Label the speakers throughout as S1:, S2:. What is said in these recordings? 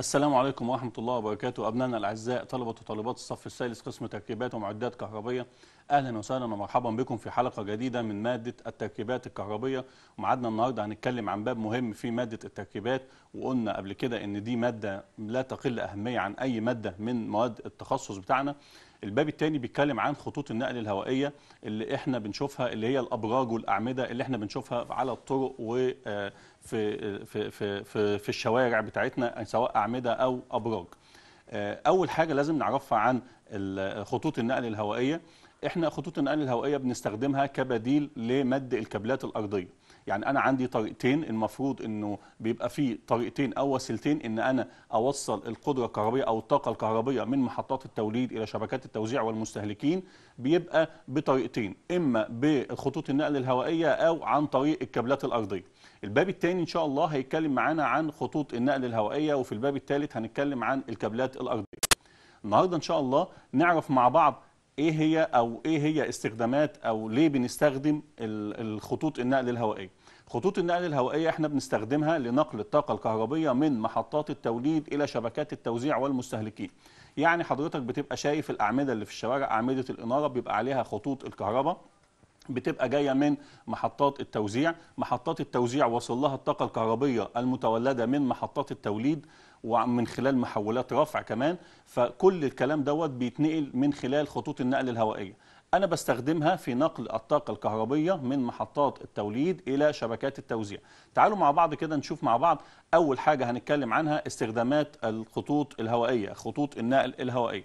S1: السلام عليكم ورحمة الله وبركاته أبنائنا الأعزاء طلبة وطالبات الصف الثالث قسم تركيبات ومعدات كهربية أهلا وسهلا ومرحبا بكم في حلقة جديدة من مادة التركيبات الكهربية ومعادنا النهاردة هنتكلم عن باب مهم في مادة التركيبات وقلنا قبل كده إن دي مادة لا تقل أهمية عن أي مادة من مواد التخصص بتاعنا الباب الثاني بيتكلم عن خطوط النقل الهوائيه اللي احنا بنشوفها اللي هي الابراج والاعمده اللي احنا بنشوفها على الطرق و آه، في في في في الشوارع بتاعتنا سواء اعمده او ابراج آه، اول حاجه لازم نعرفها عن خطوط النقل الهوائيه احنا خطوط النقل الهوائيه بنستخدمها كبديل لمد الكابلات الارضيه يعني انا عندي طريقتين المفروض انه بيبقى في طريقتين او وسيلتين ان انا اوصل القدره الكهربائيه او الطاقه الكهربائيه من محطات التوليد الى شبكات التوزيع والمستهلكين بيبقى بطريقتين اما بخطوط النقل الهوائيه او عن طريق الكابلات الارضيه الباب الثاني ان شاء الله هيتكلم معانا عن خطوط النقل الهوائيه وفي الباب الثالث هنتكلم عن الكابلات الارضيه النهارده ان شاء الله نعرف مع بعض ايه هي او ايه هي استخدامات او ليه بنستخدم الخطوط النقل الهوائيه خطوط النقل الهوائية احنا بنستخدمها لنقل الطاقة الكهربية من محطات التوليد إلى شبكات التوزيع والمستهلكين يعني حضرتك بتبقى شايف الأعمدة اللي في الشوارع أعمدة الإنارة بيبقى عليها خطوط الكهرباء بتبقى جاية من محطات التوزيع محطات التوزيع وصل لها الطاقة الكهربية المتولدة من محطات التوليد ومن خلال محولات رفع كمان فكل الكلام دوت بيتنقل من خلال خطوط النقل الهوائية أنا بستخدمها في نقل الطاقة الكهربية من محطات التوليد إلى شبكات التوزيع تعالوا مع بعض كده نشوف مع بعض أول حاجة هنتكلم عنها استخدامات الخطوط الهوائية خطوط النقل الهوائية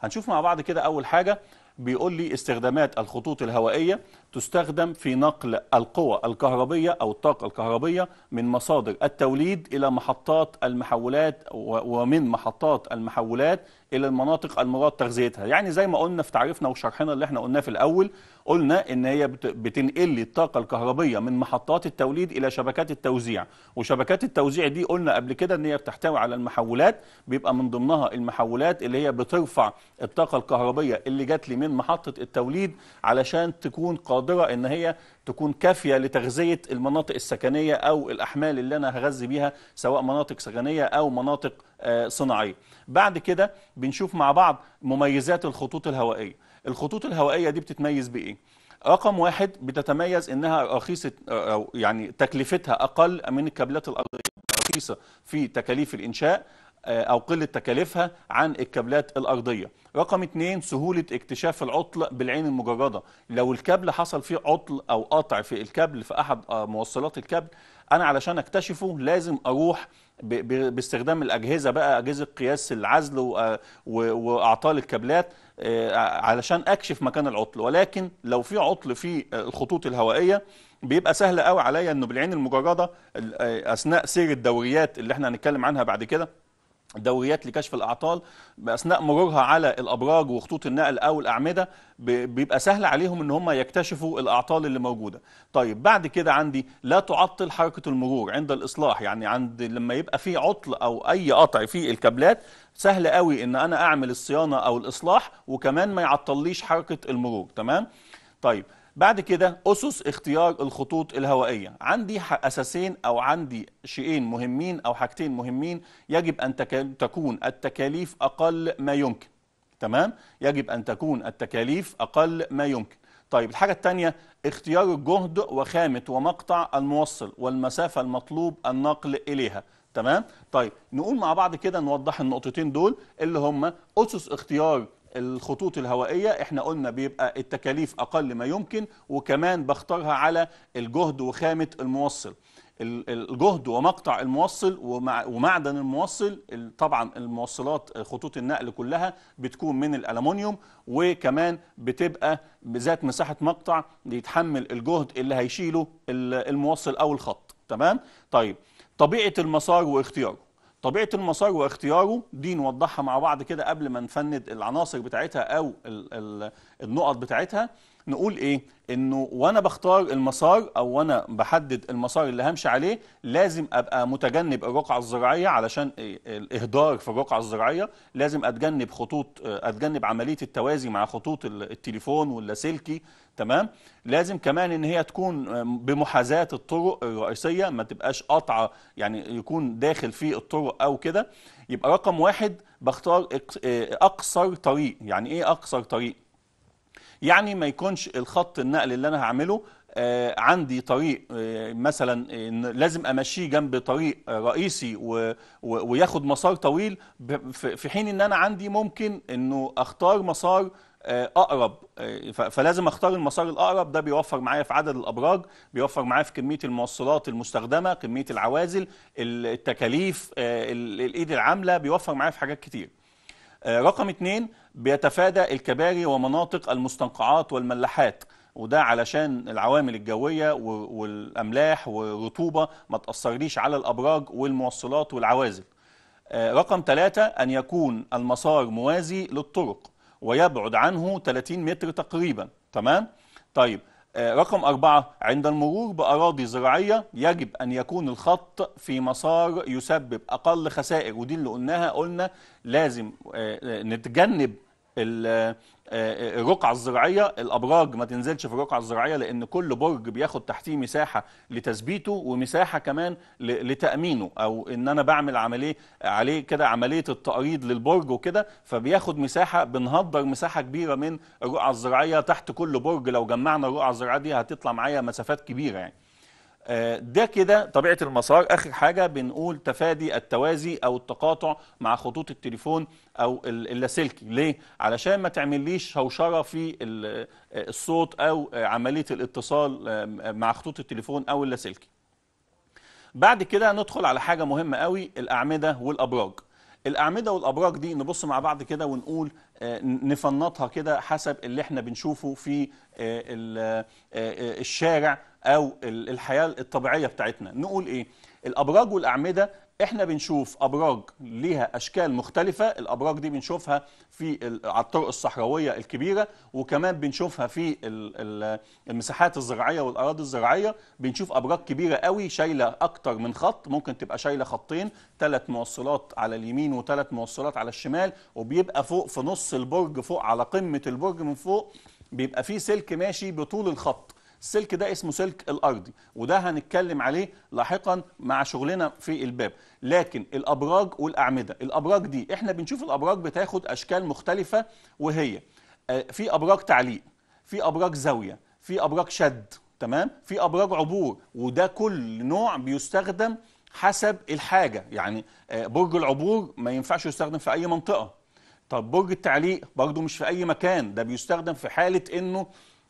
S1: هنشوف مع بعض كده أول حاجة بيقول لي استخدامات الخطوط الهوائية تستخدم في نقل القوى الكهربية أو الطاقة الكهربية من مصادر التوليد إلى محطات المحولات ومن محطات المحولات إلى المناطق المراد تغذيتها يعني زي ما قلنا في تعريفنا وشرحنا اللي احنا قلناه في الأول قلنا إن هي بتنقل لي الطاقة الكهربية من محطات التوليد إلى شبكات التوزيع وشبكات التوزيع دي قلنا قبل كده إن هي بتحتوي على المحولات بيبقى من ضمنها المحولات اللي هي بترفع الطاقة الكهربية اللي جات لي من محطة التوليد علشان تكون قادرة قادرة ان هي تكون كافية لتغذية المناطق السكنية او الاحمال اللي انا هغذي بيها سواء مناطق سكنية او مناطق آه، صناعية بعد كده بنشوف مع بعض مميزات الخطوط الهوائية الخطوط الهوائية دي بتتميز بايه رقم واحد بتتميز انها رخيصه آه، او يعني تكلفتها اقل من الكابلات الارضيه رخيصه في تكاليف الانشاء آه، أو قلة تكاليفها عن الكابلات الأرضية رقم اثنين سهولة اكتشاف العطل بالعين المجردة لو الكابل حصل فيه عطل أو قطع في الكابل في أحد آه، موصلات الكابل أنا علشان أكتشفه لازم أروح باستخدام الأجهزة بقى أجهزة قياس العزل آه، وأعطال الكابلات علشان أكشف مكان العطل ولكن لو في عطل في الخطوط الهوائية بيبقى سهل قوي عليا انه بالعين المجرده اثناء سير الدوريات اللي احنا هنتكلم عنها بعد كده دوريات لكشف الاعطال اثناء مرورها على الابراج وخطوط النقل او الاعمده بيبقى سهل عليهم ان هم يكتشفوا الاعطال اللي موجوده طيب بعد كده عندي لا تعطل حركه المرور عند الاصلاح يعني عند لما يبقى في عطل او اي قطع في الكابلات سهل قوي ان انا اعمل الصيانه او الاصلاح وكمان ما يعطليش حركه المرور تمام طيب بعد كده أسس اختيار الخطوط الهوائية عندي أساسين أو عندي شيئين مهمين أو حاجتين مهمين يجب أن تكون التكاليف أقل ما يمكن تمام يجب أن تكون التكاليف أقل ما يمكن طيب الحاجة الثانية اختيار الجهد وخامة ومقطع الموصل والمسافة المطلوب النقل إليها تمام طيب نقول مع بعض كده نوضح النقطتين دول اللي هم أسس اختيار الخطوط الهوائية احنا قلنا بيبقى التكاليف أقل ما يمكن وكمان بختارها على الجهد وخامة الموصل الجهد ومقطع الموصل ومعدن الموصل طبعا الموصلات خطوط النقل كلها بتكون من الألمونيوم وكمان بتبقى بذات مساحة مقطع بيتحمل الجهد اللي هيشيله الموصل أو الخط تمام طيب طبيعة المسار واختياره طبيعه المسار واختياره دي نوضحها مع بعض كده قبل ما نفند العناصر بتاعتها او النقط بتاعتها نقول ايه انه وانا بختار المسار او وانا بحدد المسار اللي همشي عليه لازم ابقى متجنب الرقعه الزراعيه علشان إيه؟ الاهدار في الرقعه الزراعيه لازم اتجنب خطوط اتجنب عمليه التوازي مع خطوط التليفون واللاسلكي تمام لازم كمان ان هي تكون بمحاذاه الطرق الرئيسيه ما تبقاش قطعه يعني يكون داخل في الطرق او كده يبقى رقم واحد بختار إيه؟ اقصر طريق يعني ايه اقصر طريق يعني ما يكونش الخط النقل اللي انا هعمله آه، عندي طريق آه، مثلا آه، لازم امشيه جنب طريق رئيسي وياخد مسار طويل في حين ان انا عندي ممكن انه اختار مسار اقرب فلازم اختار المسار الاقرب ده بيوفر معايا في عدد الابراج بيوفر معايا في كميه الموصلات المستخدمه كميه العوازل التكاليف الايد العامله بيوفر معايا في حاجات كتير رقم اتنين بيتفادى الكباري ومناطق المستنقعات والملاحات وده علشان العوامل الجويه والاملاح والرطوبه ما تاثرليش على الابراج والموصلات والعوازل. آه، رقم ثلاثة أن يكون المسار موازي للطرق ويبعد عنه 30 متر تقريبا تمام؟ طيب آه، رقم أربعة عند المرور بأراضي زراعية يجب أن يكون الخط في مسار يسبب أقل خسائر ودي اللي قلناها قلنا لازم آه، نتجنب آه، آه، الرقعه الزراعيه الابراج ما تنزلش في الرقعه الزراعيه لان كل برج بياخد تحتيه مساحه لتثبيته ومساحه كمان لتامينه او ان انا بعمل عمليه عليه كده عمليه التقريض للبرج وكده فبياخد مساحه بنهدر مساحه كبيره من الرقعه الزراعيه تحت كل برج لو جمعنا الرقعه الزراعيه دي هتطلع معايا مسافات كبيره يعني آه، ده كده طبيعه المسار اخر حاجه بنقول تفادي التوازي او التقاطع مع خطوط التليفون او اللاسلكي ليه علشان ما تعمليش هوشره في آه، الصوت او عمليه الاتصال آه، مع خطوط التليفون او اللاسلكي بعد كده ندخل على حاجه مهمه قوي الاعمده والابراج الاعمده والابراج دي نبص مع بعض كده ونقول آه، نفنطها كده حسب اللي احنا بنشوفه في آه، آه، الشارع او الحياه الطبيعيه بتاعتنا نقول ايه الابراج والاعمده احنا بنشوف ابراج ليها اشكال مختلفه الابراج دي بنشوفها في على الطرق الصحراويه الكبيره وكمان بنشوفها في المساحات الزراعيه والاراضي الزراعيه بنشوف ابراج كبيره قوي شايله اكتر من خط ممكن تبقى شايله خطين ثلاث موصلات على اليمين وثلاث موصلات على الشمال وبيبقى فوق في نص البرج فوق على قمه البرج من فوق بيبقى فيه سلك ماشي بطول الخط السلك ده اسمه سلك الارضي وده هنتكلم عليه لاحقا مع شغلنا في الباب لكن الابراج والاعمده الابراج دي احنا بنشوف الابراج بتاخد اشكال مختلفه وهي آه، في ابراج تعليق في ابراج زاويه في ابراج شد تمام في ابراج عبور وده كل نوع بيستخدم حسب الحاجه يعني آه، برج العبور ما ينفعش يستخدم في اي منطقه طب برج التعليق برضه مش في اي مكان ده بيستخدم في حاله انه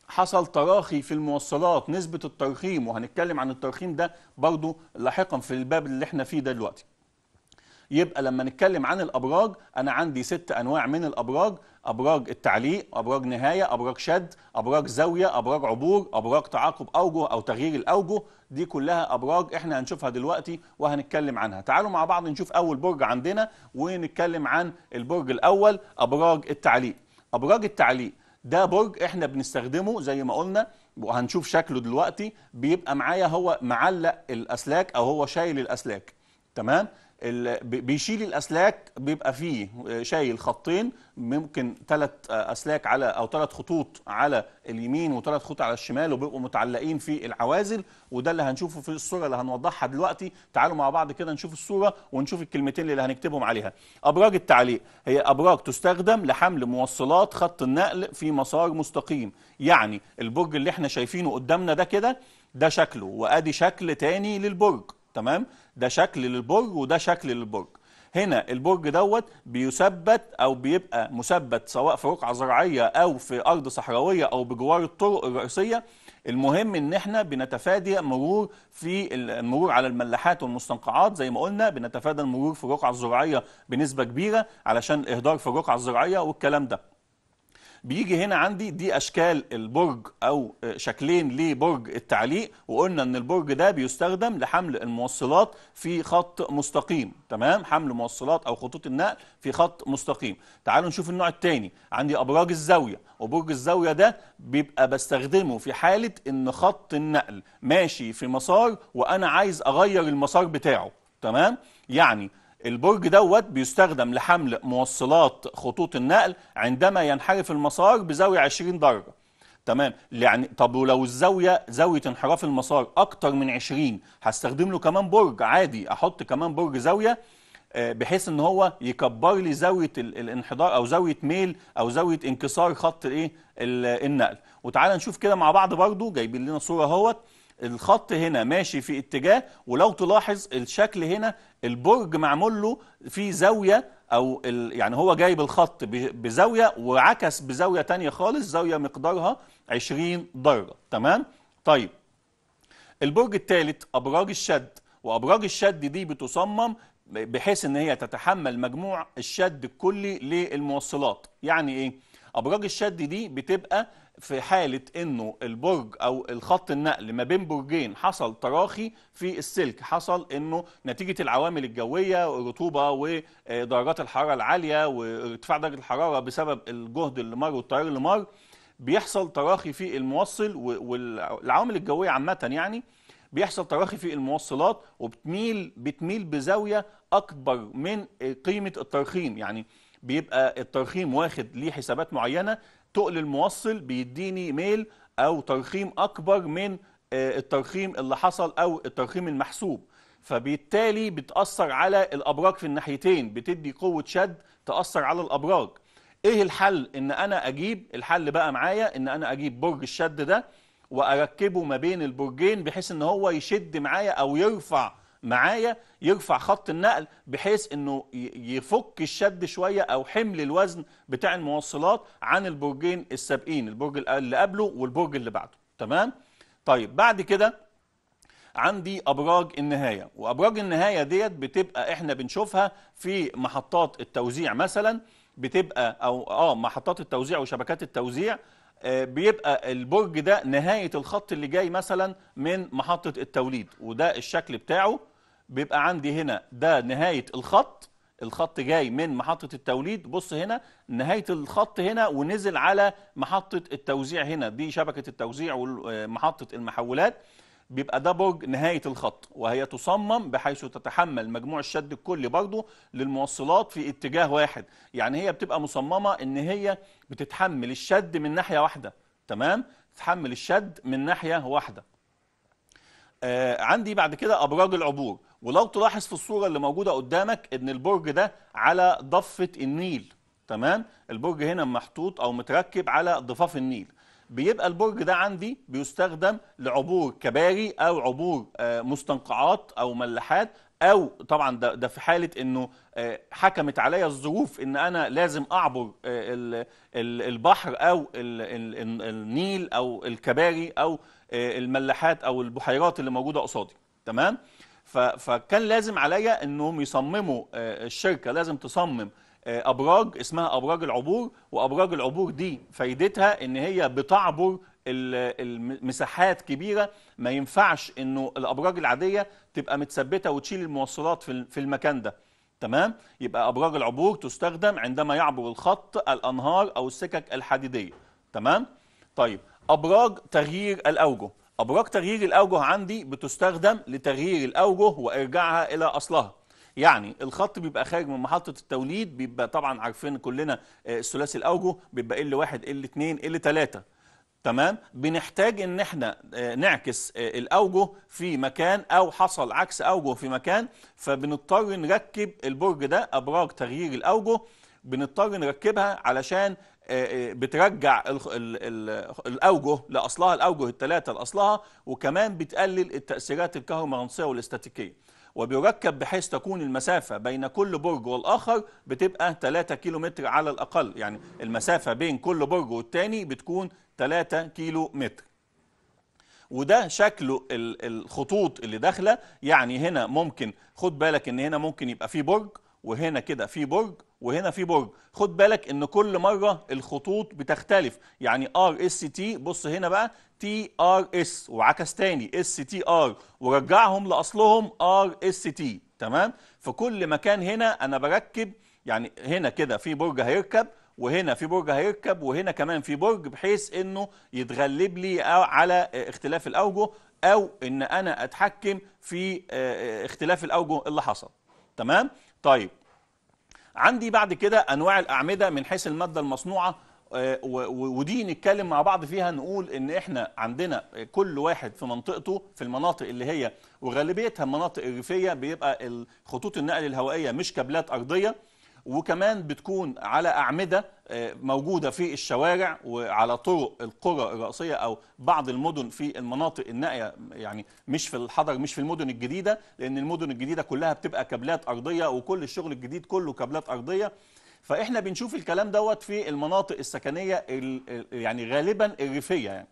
S1: حصل تراخي في الموصلات نسبة الترخيم وهنتكلم عن الترخيم ده برضو لاحقا في الباب اللي احنا فيه ده دلوقتي يبقى لما نتكلم عن الأبراج أنا عندي ست أنواع من الأبراج أبراج التعليق أبراج نهاية أبراج شد أبراج زاوية أبراج عبور أبراج تعاقب أوجه أو تغيير الأوجه دي كلها أبراج إحنا هنشوفها دلوقتي وهنتكلم عنها تعالوا مع بعض نشوف أول برج عندنا ونتكلم عن البرج الأول أبراج التعليق أبراج التعليق ده برج احنا بنستخدمه زي ما قلنا وهنشوف شكله دلوقتي بيبقى معايا هو معلق الاسلاك او هو شايل الاسلاك تمام بيشيل الاسلاك بيبقى فيه آه، شايل خطين ممكن ثلاث آه، اسلاك على او ثلاث خطوط على اليمين وثلاث خطوط على الشمال وبيبقوا متعلقين في العوازل وده اللي هنشوفه في الصوره اللي هنوضحها دلوقتي تعالوا مع بعض كده نشوف الصوره ونشوف الكلمتين اللي هنكتبهم عليها ابراج التعليق هي ابراج تستخدم لحمل موصلات خط النقل في مسار مستقيم يعني البرج اللي احنا شايفينه قدامنا ده كده ده شكله وادي شكل تاني للبرج تمام ده شكل للبرج وده شكل للبرج هنا البرج دوت بيثبت او بيبقى مثبت سواء في رقعه زراعيه او في ارض صحراويه او بجوار الطرق الرئيسيه المهم ان احنا بنتفادى مرور في المرور على الملاحات والمستنقعات زي ما قلنا بنتفادى المرور في الرقعه الزراعيه بنسبه كبيره علشان الاهدار في الرقعه الزراعيه والكلام ده بيجي هنا عندي دي اشكال البرج او شكلين لبرج التعليق وقلنا ان البرج ده بيستخدم لحمل الموصلات في خط مستقيم تمام حمل موصلات او خطوط النقل في خط مستقيم تعالوا نشوف النوع الثاني عندي ابراج الزاويه وبرج الزاويه ده بيبقى بستخدمه في حاله ان خط النقل ماشي في مسار وانا عايز اغير المسار بتاعه تمام يعني البرج دوت بيستخدم لحمل موصلات خطوط النقل عندما ينحرف المسار بزاوية 20 درجة تمام يعني طب ولو الزاويه زاويه انحراف المسار اكتر من 20 هستخدم له كمان برج عادي احط كمان برج زاويه آه، بحيث ان هو يكبر لي زاويه الانحدار او زاويه ميل او زاويه انكسار خط الايه النقل وتعالى نشوف كده مع بعض برضو جايبين لنا صوره اهوت الخط هنا ماشي في اتجاه ولو تلاحظ الشكل هنا البرج معمول له في زاوية او يعني هو جايب الخط بزاوية وعكس بزاوية تانية خالص زاوية مقدارها 20 درجة تمام طيب البرج الثالث ابراج الشد وابراج الشد دي بتصمم بحيث ان هي تتحمل مجموع الشد الكلي للموصلات يعني ايه ابراج الشد دي بتبقى في حالة انه البرج او الخط النقل ما بين برجين حصل تراخي في السلك حصل انه نتيجة العوامل الجوية والرطوبة ودرجات الحرارة العالية وارتفاع درجة الحرارة بسبب الجهد اللي مر والتيار اللي مر بيحصل تراخي في الموصل والعوامل الجوية عامة يعني بيحصل تراخي في الموصلات وبتميل بتميل بزاوية أكبر من قيمة الترخيم يعني بيبقى الترخيم واخد ليه حسابات معينة تقل الموصل بيديني ميل او ترخيم اكبر من آه، الترخيم اللي حصل او الترخيم المحسوب فبالتالي بتاثر على الابراج في الناحيتين بتدي قوه شد تاثر على الابراج ايه الحل ان انا اجيب الحل بقى معايا ان انا اجيب برج الشد ده واركبه ما بين البرجين بحيث ان هو يشد معايا او يرفع معايا يرفع خط النقل بحيث انه يفك الشد شويه او حمل الوزن بتاع الموصلات عن البرجين السابقين البرج اللي قبله والبرج اللي بعده تمام طيب بعد كده عندي ابراج النهايه وابراج النهايه ديت بتبقى احنا بنشوفها في محطات التوزيع مثلا بتبقى او اه محطات التوزيع وشبكات التوزيع آه، بيبقى البرج ده نهايه الخط اللي جاي مثلا من محطه التوليد وده الشكل بتاعه بيبقى عندي هنا ده نهاية الخط الخط جاي من محطة التوليد بص هنا نهاية الخط هنا ونزل على محطة التوزيع هنا دي شبكة التوزيع ومحطة المحولات بيبقى ده برج نهاية الخط وهي تصمم بحيث تتحمل مجموع الشد الكلي برضه للموصلات في اتجاه واحد يعني هي بتبقى مصممة ان هي بتتحمل الشد من ناحية واحدة تمام تحمل الشد من ناحية واحدة آه عندي بعد كده أبراج العبور ولو تلاحظ في الصورة اللي موجودة قدامك ان البرج ده على ضفة النيل تمام البرج هنا محطوط او متركب على ضفاف النيل بيبقى البرج ده عندي بيستخدم لعبور كباري او عبور آه، مستنقعات او ملاحات او طبعا ده, ده في حاله انه آه، حكمت عليا الظروف ان انا لازم اعبر آه، البحر او النيل او الكباري او الملاحات او البحيرات اللي موجوده قصادي تمام فكان لازم عليا انهم يصمموا آه، الشركه لازم تصمم آه، ابراج اسمها ابراج العبور وابراج العبور دي فايدتها ان هي بتعبر المساحات كبيره ما ينفعش انه الابراج العاديه تبقى متثبته وتشيل الموصلات في المكان ده تمام يبقى ابراج العبور تستخدم عندما يعبر الخط الانهار او السكك الحديديه تمام طيب ابراج تغيير الاوجه أبراج تغيير الأوجه عندي بتستخدم لتغيير الأوجه وإرجاعها إلى أصلها يعني الخط بيبقى خارج من محطة التوليد بيبقى طبعا عارفين كلنا الثلاثي آه، الأوجه بيبقى L1 L2 L3 تمام بنحتاج ان احنا آه، نعكس آه، الاوجه في مكان او حصل عكس اوجه في مكان فبنضطر نركب البرج ده ابراج تغيير الاوجه بنضطر نركبها علشان آه، آه، بترجع الاوجه لاصلها الاوجه الثلاثه لاصلها وكمان بتقلل التاثيرات الكهرومغناطيسيه والاستاتيكيه وبيركب بحيث تكون المسافة بين كل برج والآخر بتبقى 3 كيلو متر على الأقل يعني المسافة بين كل برج والتاني بتكون 3 كيلو متر وده شكله الخطوط اللي داخله يعني هنا ممكن خد بالك ان هنا ممكن يبقى في برج وهنا كده في برج وهنا في برج خد بالك ان كل مره الخطوط بتختلف يعني ار اس تي بص هنا بقى تي ار اس وعكس تاني اس تي ار ورجعهم لاصلهم ار اس تي تمام فكل مكان هنا انا بركب يعني هنا كده في برج هيركب وهنا في برج هيركب وهنا كمان في برج بحيث انه يتغلب لي على اختلاف الاوجه او ان انا اتحكم في آه، آه، اختلاف الاوجه اللي حصل تمام طيب عندي بعد كده انواع الاعمده من حيث الماده المصنوعه آه، ودي نتكلم مع بعض فيها نقول ان احنا عندنا كل واحد في منطقته في المناطق اللي هي وغالبيتها مناطق ريفيه بيبقى خطوط النقل الهوائيه مش كابلات ارضيه وكمان بتكون على أعمدة آه، موجودة في الشوارع وعلى طرق القرى الرئيسية أو بعض المدن في المناطق النائية يعني مش في الحضر مش في المدن الجديدة لأن المدن الجديدة كلها بتبقى كابلات أرضية وكل الشغل الجديد كله كابلات أرضية فإحنا بنشوف الكلام دوت في المناطق السكنية يعني غالبا الريفية يعني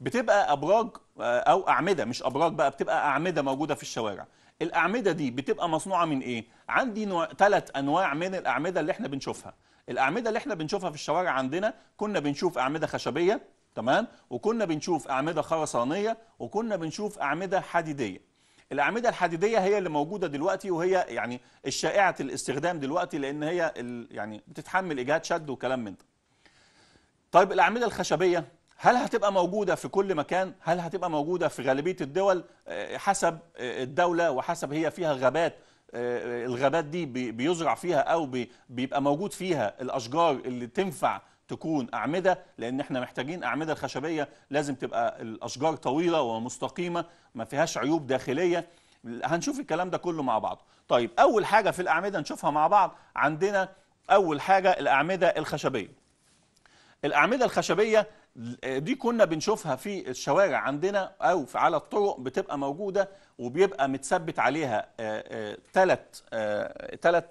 S1: بتبقى أبراج آه، أو أعمدة مش أبراج بقى بتبقى أعمدة موجودة في الشوارع الاعمده دي بتبقى مصنوعه من ايه عندي نوع ثلاث انواع من الاعمده اللي احنا بنشوفها الاعمده اللي احنا بنشوفها في الشوارع عندنا كنا بنشوف اعمده خشبيه تمام وكنا بنشوف اعمده خرسانيه وكنا بنشوف اعمده حديديه الاعمده الحديديه هي اللي موجوده دلوقتي وهي يعني الشائعه الاستخدام دلوقتي لان هي يعني بتتحمل اجهاد شد وكلام من ده طيب الاعمده الخشبيه هل هتبقى موجودة في كل مكان؟ هل هتبقى موجودة في غالبية الدول آه، حسب آه، الدولة وحسب هي فيها غابات آه، الغابات دي بيزرع فيها أو بيبقى موجود فيها الأشجار اللي تنفع تكون أعمدة لأن احنا محتاجين أعمدة خشبية لازم تبقى الأشجار طويلة ومستقيمة ما فيهاش عيوب داخلية هنشوف الكلام ده كله مع بعض طيب أول حاجة في الأعمدة نشوفها مع بعض عندنا أول حاجة الأعمدة الخشبية الأعمدة الخشبية دي كنا بنشوفها في الشوارع عندنا او في على الطرق بتبقى موجوده وبيبقى متثبت عليها ثلاث آه، آه، آه، ثلاث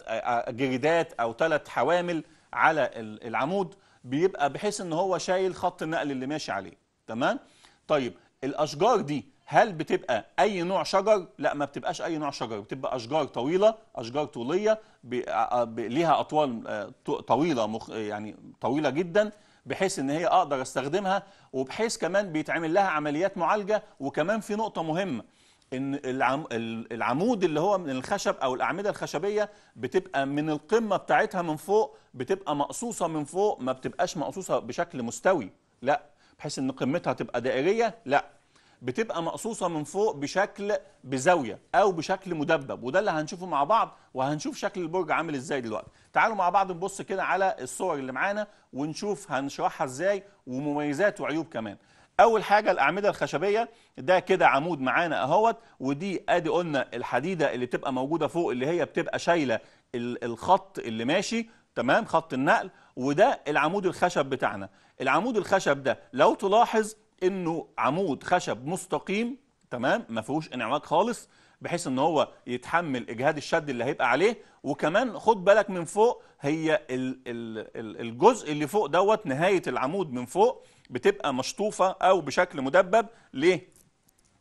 S1: جريدات او ثلاث حوامل على العمود بيبقى بحيث ان هو شايل خط النقل اللي ماشي عليه تمام طيب الاشجار دي هل بتبقى اي نوع شجر لا ما بتبقاش اي نوع شجر بتبقى اشجار طويله اشجار طوليه ليها اطوال طويله مخ... يعني طويله جدا بحيث ان هي اقدر استخدمها وبحيث كمان بيتعمل لها عمليات معالجه وكمان في نقطه مهمه ان العمود اللي هو من الخشب او الاعمده الخشبيه بتبقى من القمه بتاعتها من فوق بتبقى مقصوصه من فوق ما بتبقاش مقصوصه بشكل مستوي لا بحيث ان قمتها تبقى دائريه لا بتبقى مقصوصه من فوق بشكل بزاويه او بشكل مدبب وده اللي هنشوفه مع بعض وهنشوف شكل البرج عامل ازاي دلوقتي تعالوا مع بعض نبص كده على الصور اللي معانا ونشوف هنشرحها ازاي ومميزات وعيوب كمان اول حاجه الاعمده الخشبيه ده كده عمود معانا اهوت ودي ادي قلنا الحديده اللي بتبقى موجوده فوق اللي هي بتبقى شايله الخط اللي ماشي تمام خط النقل وده العمود الخشب بتاعنا العمود الخشب ده لو تلاحظ انه عمود خشب مستقيم تمام ما فيهوش انعواج خالص بحيث ان هو يتحمل اجهاد الشد اللي هيبقى عليه وكمان خد بالك من فوق هي الجزء اللي فوق دوت نهايه العمود من فوق بتبقى مشطوفه او بشكل مدبب ليه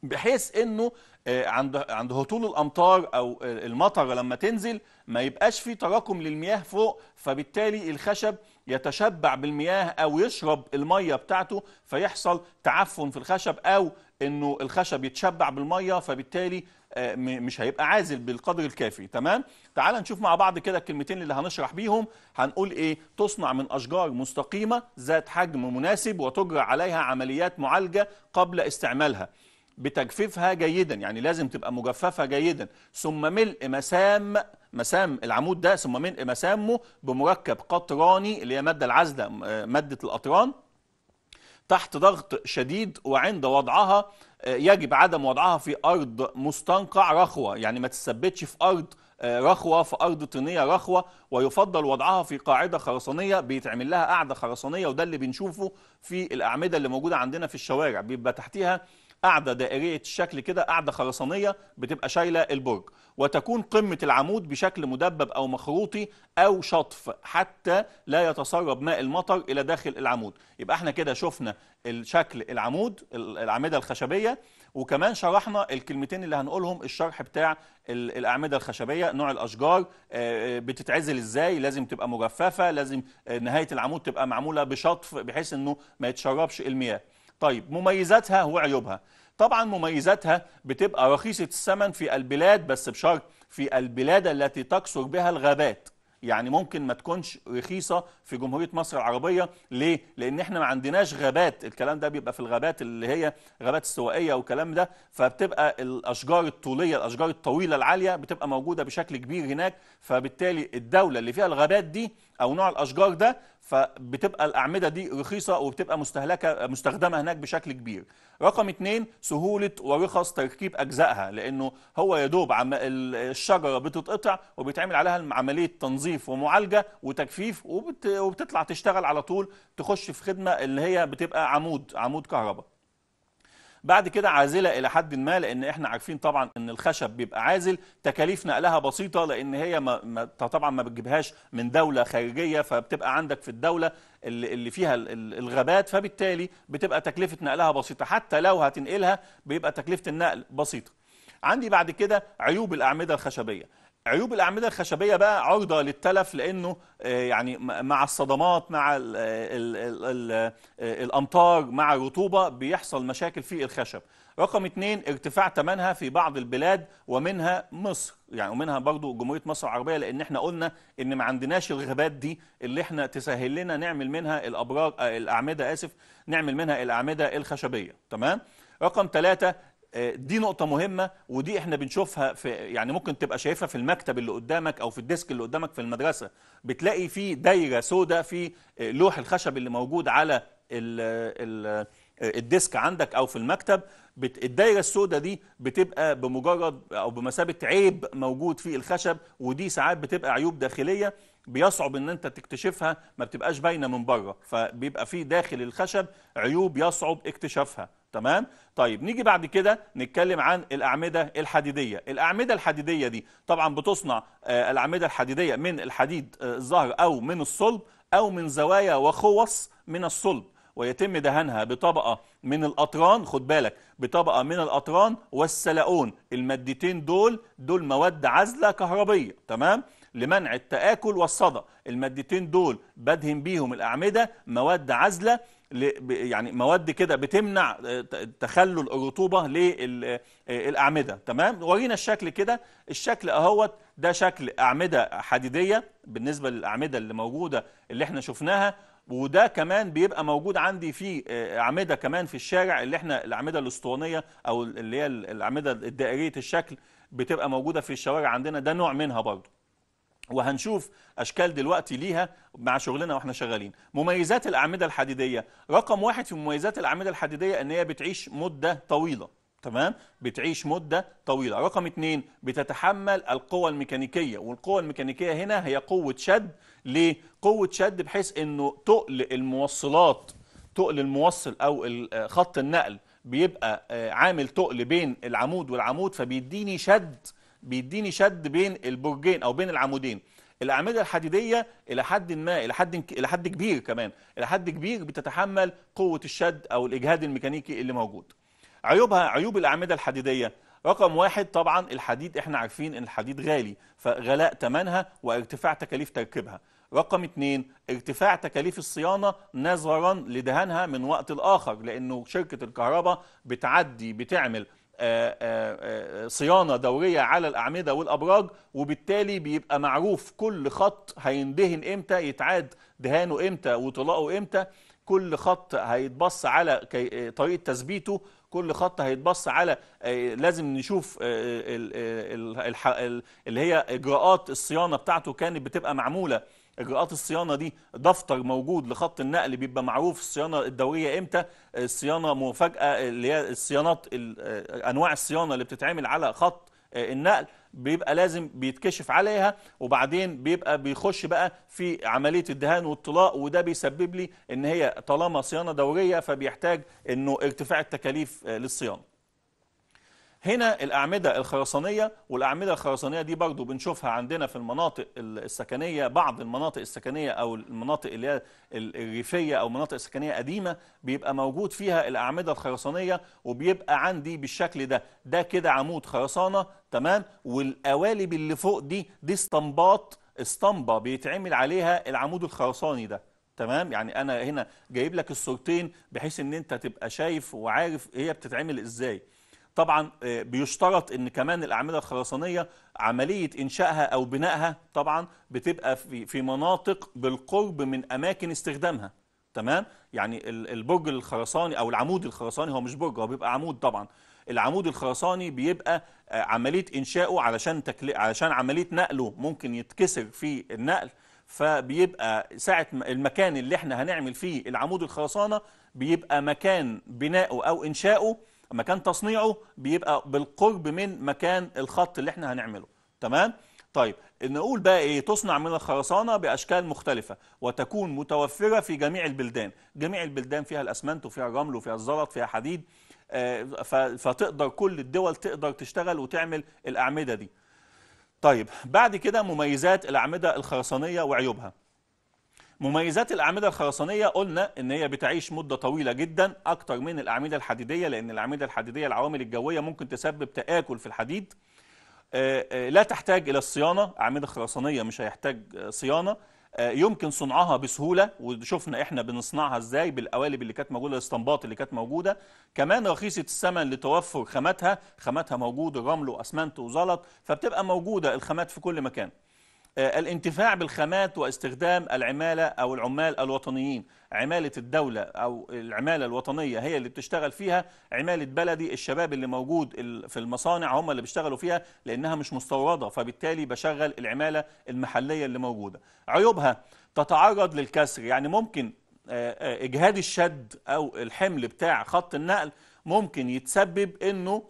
S1: بحيث انه آه، عند عند هطول الامطار او المطر لما تنزل ما يبقاش في تراكم للمياه فوق فبالتالي الخشب يتشبع بالمياه او يشرب الميه بتاعته فيحصل تعفن في الخشب او انه الخشب يتشبع بالميه فبالتالي آه، مش هيبقى عازل بالقدر الكافي تمام تعال نشوف مع بعض كده الكلمتين اللي هنشرح بيهم هنقول ايه تصنع من اشجار مستقيمه ذات حجم مناسب وتجرى عليها عمليات معالجه قبل استعمالها بتجفيفها جيدا يعني لازم تبقى مجففه جيدا ثم ملء مسام مسام العمود ده ثم مسامه بمركب قطراني اللي هي ماده العازله ماده القطران تحت ضغط شديد وعند وضعها آه، يجب عدم وضعها في ارض مستنقع رخوه يعني ما تثبتش في ارض آه، رخوه في ارض طينيه رخوه ويفضل وضعها في قاعده خرسانيه بيتعمل لها قاعده خرسانيه وده اللي بنشوفه في الاعمده اللي موجوده عندنا في الشوارع بيبقى تحتيها قاعده دائريه الشكل كده قاعده خرسانيه بتبقى شايله البرج وتكون قمة العمود بشكل مدبب أو مخروطي أو شطف حتى لا يتسرب ماء المطر إلى داخل العمود يبقى احنا كده شفنا الشكل العمود الأعمدة الخشبية وكمان شرحنا الكلمتين اللي هنقولهم الشرح بتاع الأعمدة الخشبية نوع الأشجار آه، آه، بتتعزل إزاي لازم تبقى مجففة لازم آه، نهاية العمود تبقى معمولة بشطف بحيث أنه ما يتشربش المياه طيب مميزاتها وعيوبها طبعا مميزاتها بتبقى رخيصة الثمن في البلاد بس بشرط في البلاد التي تكثر بها الغابات يعني ممكن ما تكونش رخيصة في جمهورية مصر العربية ليه؟ لأن احنا ما عندناش غابات الكلام ده بيبقى في الغابات اللي هي غابات استوائية وكلام ده فبتبقى الأشجار الطولية الأشجار الطويلة العالية بتبقى موجودة بشكل كبير هناك فبالتالي الدولة اللي فيها الغابات دي أو نوع الأشجار ده فبتبقى الأعمدة دي رخيصة وبتبقى مستهلكة مستخدمة هناك بشكل كبير رقم اثنين سهولة ورخص تركيب أجزائها لأنه هو يا دوب الشجرة بتتقطع وبيتعمل عليها عملية تنظيف ومعالجة وتجفيف وبت... وبتطلع تشتغل على طول تخش في خدمة اللي هي بتبقى عمود عمود كهرباء بعد كده عازله الى حد ما لان احنا عارفين طبعا ان الخشب بيبقى عازل تكاليف نقلها بسيطه لان هي ما ما طبعا ما بتجيبهاش من دوله خارجيه فبتبقى عندك في الدوله اللي فيها الغابات فبالتالي بتبقى تكلفه نقلها بسيطه حتى لو هتنقلها بيبقى تكلفه النقل بسيطه عندي بعد كده عيوب الاعمده الخشبيه عيوب الأعمدة الخشبية بقى عرضة للتلف لأنه آه، يعني مع الصدمات مع الـ الـ الـ آه، الأمطار مع الرطوبة بيحصل مشاكل في الخشب رقم اثنين ارتفاع ثمنها في بعض البلاد ومنها مصر يعني ومنها برضو جمهورية مصر العربية لأن احنا قلنا إن ما عندناش الغابات دي اللي احنا تسهل لنا نعمل منها الأبراج آه، الأعمدة آسف نعمل منها الأعمدة الخشبية تمام رقم ثلاثة آه، دي نقطه مهمه ودي احنا بنشوفها في يعني ممكن تبقى شايفها في المكتب اللي قدامك او في الديسك اللي قدامك في المدرسه بتلاقي في دايره سوداء في آه، لوح الخشب اللي موجود على الـ الـ آه، الديسك عندك او في المكتب بت... الدايره السوداء دي بتبقى بمجرد او بمثابه عيب موجود في الخشب ودي ساعات بتبقى عيوب داخليه بيصعب ان انت تكتشفها ما بتبقاش باينه من بره فبيبقى في داخل الخشب عيوب يصعب اكتشافها تمام طيب نيجي بعد كده نتكلم عن الأعمدة الحديدية الأعمدة الحديدية دي طبعا بتصنع آه، الأعمدة الحديدية من الحديد آه، الظهر أو من الصلب أو من زوايا وخوص من الصلب ويتم دهنها بطبقة من الأطران خد بالك بطبقة من الأطران والسلقون المادتين دول دول مواد عزلة كهربية تمام لمنع التآكل والصدى المادتين دول بدهن بيهم الأعمدة مواد عزلة يعني مواد كده بتمنع آه، تخلل الرطوبه للاعمده آه، تمام ورينا الشكل كده الشكل اهوت ده شكل اعمده حديديه بالنسبه للاعمده اللي موجوده اللي احنا شفناها وده كمان بيبقى موجود عندي في آه، اعمده كمان في الشارع اللي احنا الاعمده الاسطوانيه او اللي هي الاعمده الدائريه الشكل بتبقى موجوده في الشوارع عندنا ده نوع منها برضه وهنشوف اشكال دلوقتي ليها مع شغلنا واحنا شغالين مميزات الاعمده الحديديه رقم واحد في مميزات الاعمده الحديديه ان هي بتعيش مده طويله تمام بتعيش مده طويله رقم اثنين بتتحمل القوى الميكانيكيه والقوى الميكانيكيه هنا هي قوه شد ليه قوه شد بحيث انه تقل الموصلات تقل الموصل او خط النقل بيبقى آه، عامل تقل بين العمود والعمود فبيديني شد بيديني شد بين البرجين او بين العمودين الاعمده الحديديه الى حد ما الى حد الى حد كبير كمان الى حد كبير بتتحمل قوه الشد او الاجهاد الميكانيكي اللي موجود عيوبها عيوب الاعمده الحديديه رقم واحد طبعا الحديد احنا عارفين ان الحديد غالي فغلاء ثمنها وارتفاع تكاليف تركيبها رقم اثنين ارتفاع تكاليف الصيانة نظرا لدهانها من وقت الآخر لأنه شركة الكهرباء بتعدي بتعمل آه، آه، آه، صيانه دوريه على الاعمده والابراج وبالتالي بيبقى معروف كل خط هيندهن امتى يتعاد دهانه امتى وطلاقه امتى كل خط هيتبص على طريقه تثبيته كل خط هيتبص على لازم نشوف اللي هي اجراءات الصيانه بتاعته كانت بتبقى معموله اجراءات الصيانه دي دفتر موجود لخط النقل بيبقى معروف الصيانه الدوريه امتى الصيانه مفاجاه اللي هي الصيانات انواع الصيانه اللي بتتعمل على خط النقل بيبقى لازم بيتكشف عليها وبعدين بيبقى بيخش بقى في عمليه الدهان والطلاء وده بيسبب لي ان هي طالما صيانه دوريه فبيحتاج انه ارتفاع التكاليف للصيانه هنا الأعمدة الخرسانية والأعمدة الخرسانية دي برضو بنشوفها عندنا في المناطق السكنية بعض المناطق السكنية أو المناطق اللي هي الريفية أو مناطق سكنية قديمة بيبقى موجود فيها الأعمدة الخرسانية وبيبقى عندي بالشكل ده ده كده عمود خرسانة تمام والقوالب اللي فوق دي دي استنباط اسطمبة بيتعمل عليها العمود الخرساني ده تمام يعني أنا هنا جايب لك الصورتين بحيث إن أنت تبقى شايف وعارف هي بتتعمل إزاي طبعا آه، بيشترط ان كمان الاعمده الخرسانيه عمليه انشائها او بنائها طبعا بتبقى في في مناطق بالقرب من اماكن استخدامها تمام يعني البرج الخرساني او العمود الخرساني هو مش برج هو بيبقى عمود طبعا العمود الخرساني بيبقى آه، عمليه انشائه علشان تكل... علشان عمليه نقله ممكن يتكسر في النقل فبيبقى ساعه المكان اللي احنا هنعمل فيه العمود الخرسانه بيبقى مكان بنائه او انشائه مكان تصنيعه بيبقى بالقرب من مكان الخط اللي احنا هنعمله تمام طيب نقول بقى ايه تصنع من الخرسانه باشكال مختلفه وتكون متوفره في جميع البلدان جميع البلدان فيها الاسمنت وفيها الرمل وفيها الزلط فيها حديد آه، فتقدر كل الدول تقدر تشتغل وتعمل الاعمده دي طيب بعد كده مميزات الاعمده الخرسانيه وعيوبها مميزات الأعمدة الخرسانية قلنا إن هي بتعيش مدة طويلة جدا أكتر من الأعمدة الحديدية لأن الأعمدة الحديدية العوامل الجوية ممكن تسبب تآكل في الحديد آه، آه، لا تحتاج إلى الصيانة أعمدة خرسانية مش هيحتاج صيانة آه، يمكن صنعها بسهولة وشفنا احنا بنصنعها ازاي بالقوالب اللي كانت موجودة الاستنباط اللي كانت موجودة كمان رخيصة الثمن لتوفر خاماتها خاماتها موجود رمل واسمنت وزلط فبتبقى موجودة الخامات في كل مكان آه، الانتفاع بالخامات واستخدام العمالة أو العمال الوطنيين عمالة الدولة أو العمالة الوطنية هي اللي بتشتغل فيها عمالة بلدي الشباب اللي موجود في المصانع هم اللي بيشتغلوا فيها لأنها مش مستوردة فبالتالي بشغل العمالة المحلية اللي موجودة عيوبها تتعرض للكسر يعني ممكن آه، آه، إجهاد الشد أو الحمل بتاع خط النقل ممكن يتسبب أنه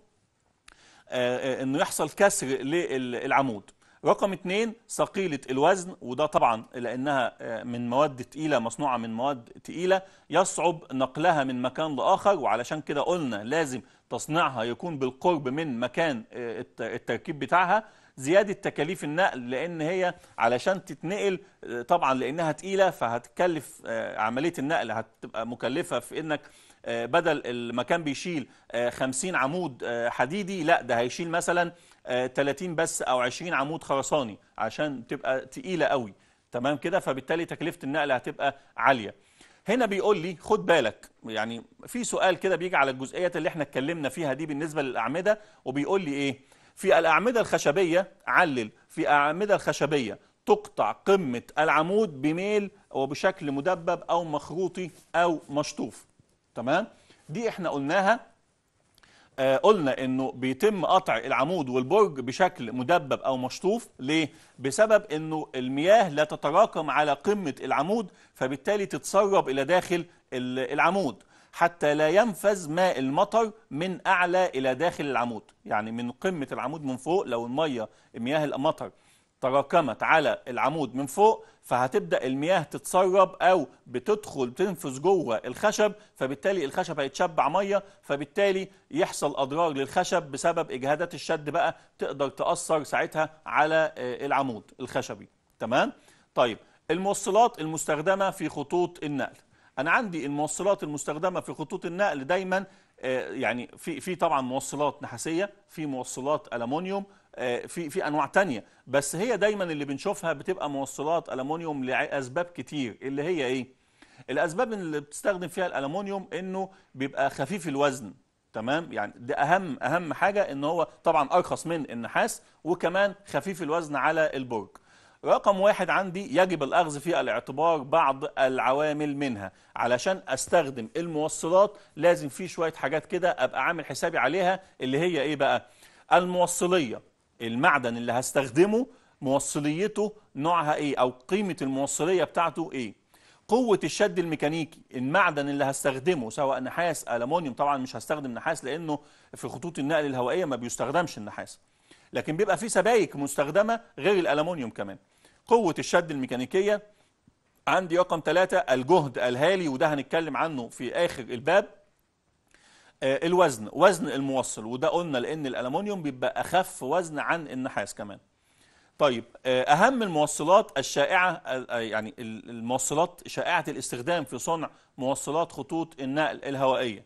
S1: أنه يحصل كسر للعمود رقم اتنين ثقيلة الوزن وده طبعا لأنها آه، من مواد تقيلة مصنوعة من مواد تقيلة يصعب نقلها من مكان لآخر وعلشان كده قلنا لازم تصنيعها يكون بالقرب من مكان آه، التركيب بتاعها زيادة تكاليف النقل لأن هي علشان تتنقل آه، طبعا لأنها تقيلة فهتكلف عملية النقل هتبقى مكلفة في أنك بدل المكان بيشيل 50 عمود حديدي لا ده هيشيل مثلا 30 آه، بس او 20 عمود خرساني عشان تبقى تقيله قوي تمام كده فبالتالي تكلفه النقل هتبقى عاليه هنا بيقول لي خد بالك يعني في سؤال كده بيجي على الجزئيات اللي احنا اتكلمنا فيها دي بالنسبه للاعمده وبيقول لي ايه في الاعمده الخشبيه علل في الاعمده الخشبيه تقطع قمه العمود بميل وبشكل مدبب او مخروطي او مشطوف تمام دي احنا قلناها آه، قلنا انه بيتم قطع العمود والبرج بشكل مدبب او مشطوف ليه بسبب انه المياه لا تتراكم على قمه العمود فبالتالي تتسرب الى داخل العمود حتى لا ينفذ ماء المطر من اعلى الى داخل العمود يعني من قمه العمود من فوق لو الميه مياه المطر تراكمت على العمود من فوق فهتبدا المياه تتسرب او بتدخل تنفذ جوه الخشب فبالتالي الخشب هيتشبع ميه فبالتالي يحصل اضرار للخشب بسبب اجهادات الشد بقى تقدر تاثر ساعتها على آه، العمود الخشبي تمام طيب الموصلات المستخدمه في خطوط النقل انا عندي الموصلات المستخدمه في خطوط النقل دايما آه، يعني في في طبعا موصلات نحاسيه في موصلات المونيوم آه، في في انواع تانية بس هي دايما اللي بنشوفها بتبقى موصلات الومنيوم لاسباب كتير اللي هي ايه الاسباب اللي بتستخدم فيها الالومنيوم انه بيبقى خفيف الوزن تمام يعني ده اهم اهم حاجه ان هو طبعا ارخص من النحاس وكمان خفيف الوزن على البرج رقم واحد عندي يجب الأخذ في الاعتبار بعض العوامل منها علشان أستخدم الموصلات لازم في شوية حاجات كده أبقى عامل حسابي عليها اللي هي إيه بقى الموصلية المعدن اللي هستخدمه موصليته نوعها ايه او قيمة الموصلية بتاعته ايه قوة الشد الميكانيكي المعدن اللي هستخدمه سواء نحاس ألمونيوم طبعا مش هستخدم نحاس لأنه في خطوط النقل الهوائية ما بيستخدمش النحاس لكن بيبقى في سبايك مستخدمة غير الألمونيوم كمان قوة الشد الميكانيكية عندي رقم ثلاثة الجهد الهالي وده هنتكلم عنه في آخر الباب آه، الوزن وزن الموصل وده قلنا لان الالومنيوم بيبقى اخف وزن عن النحاس كمان طيب آه، اهم الموصلات الشائعه آه، يعني الموصلات شائعه الاستخدام في صنع موصلات خطوط النقل الهوائيه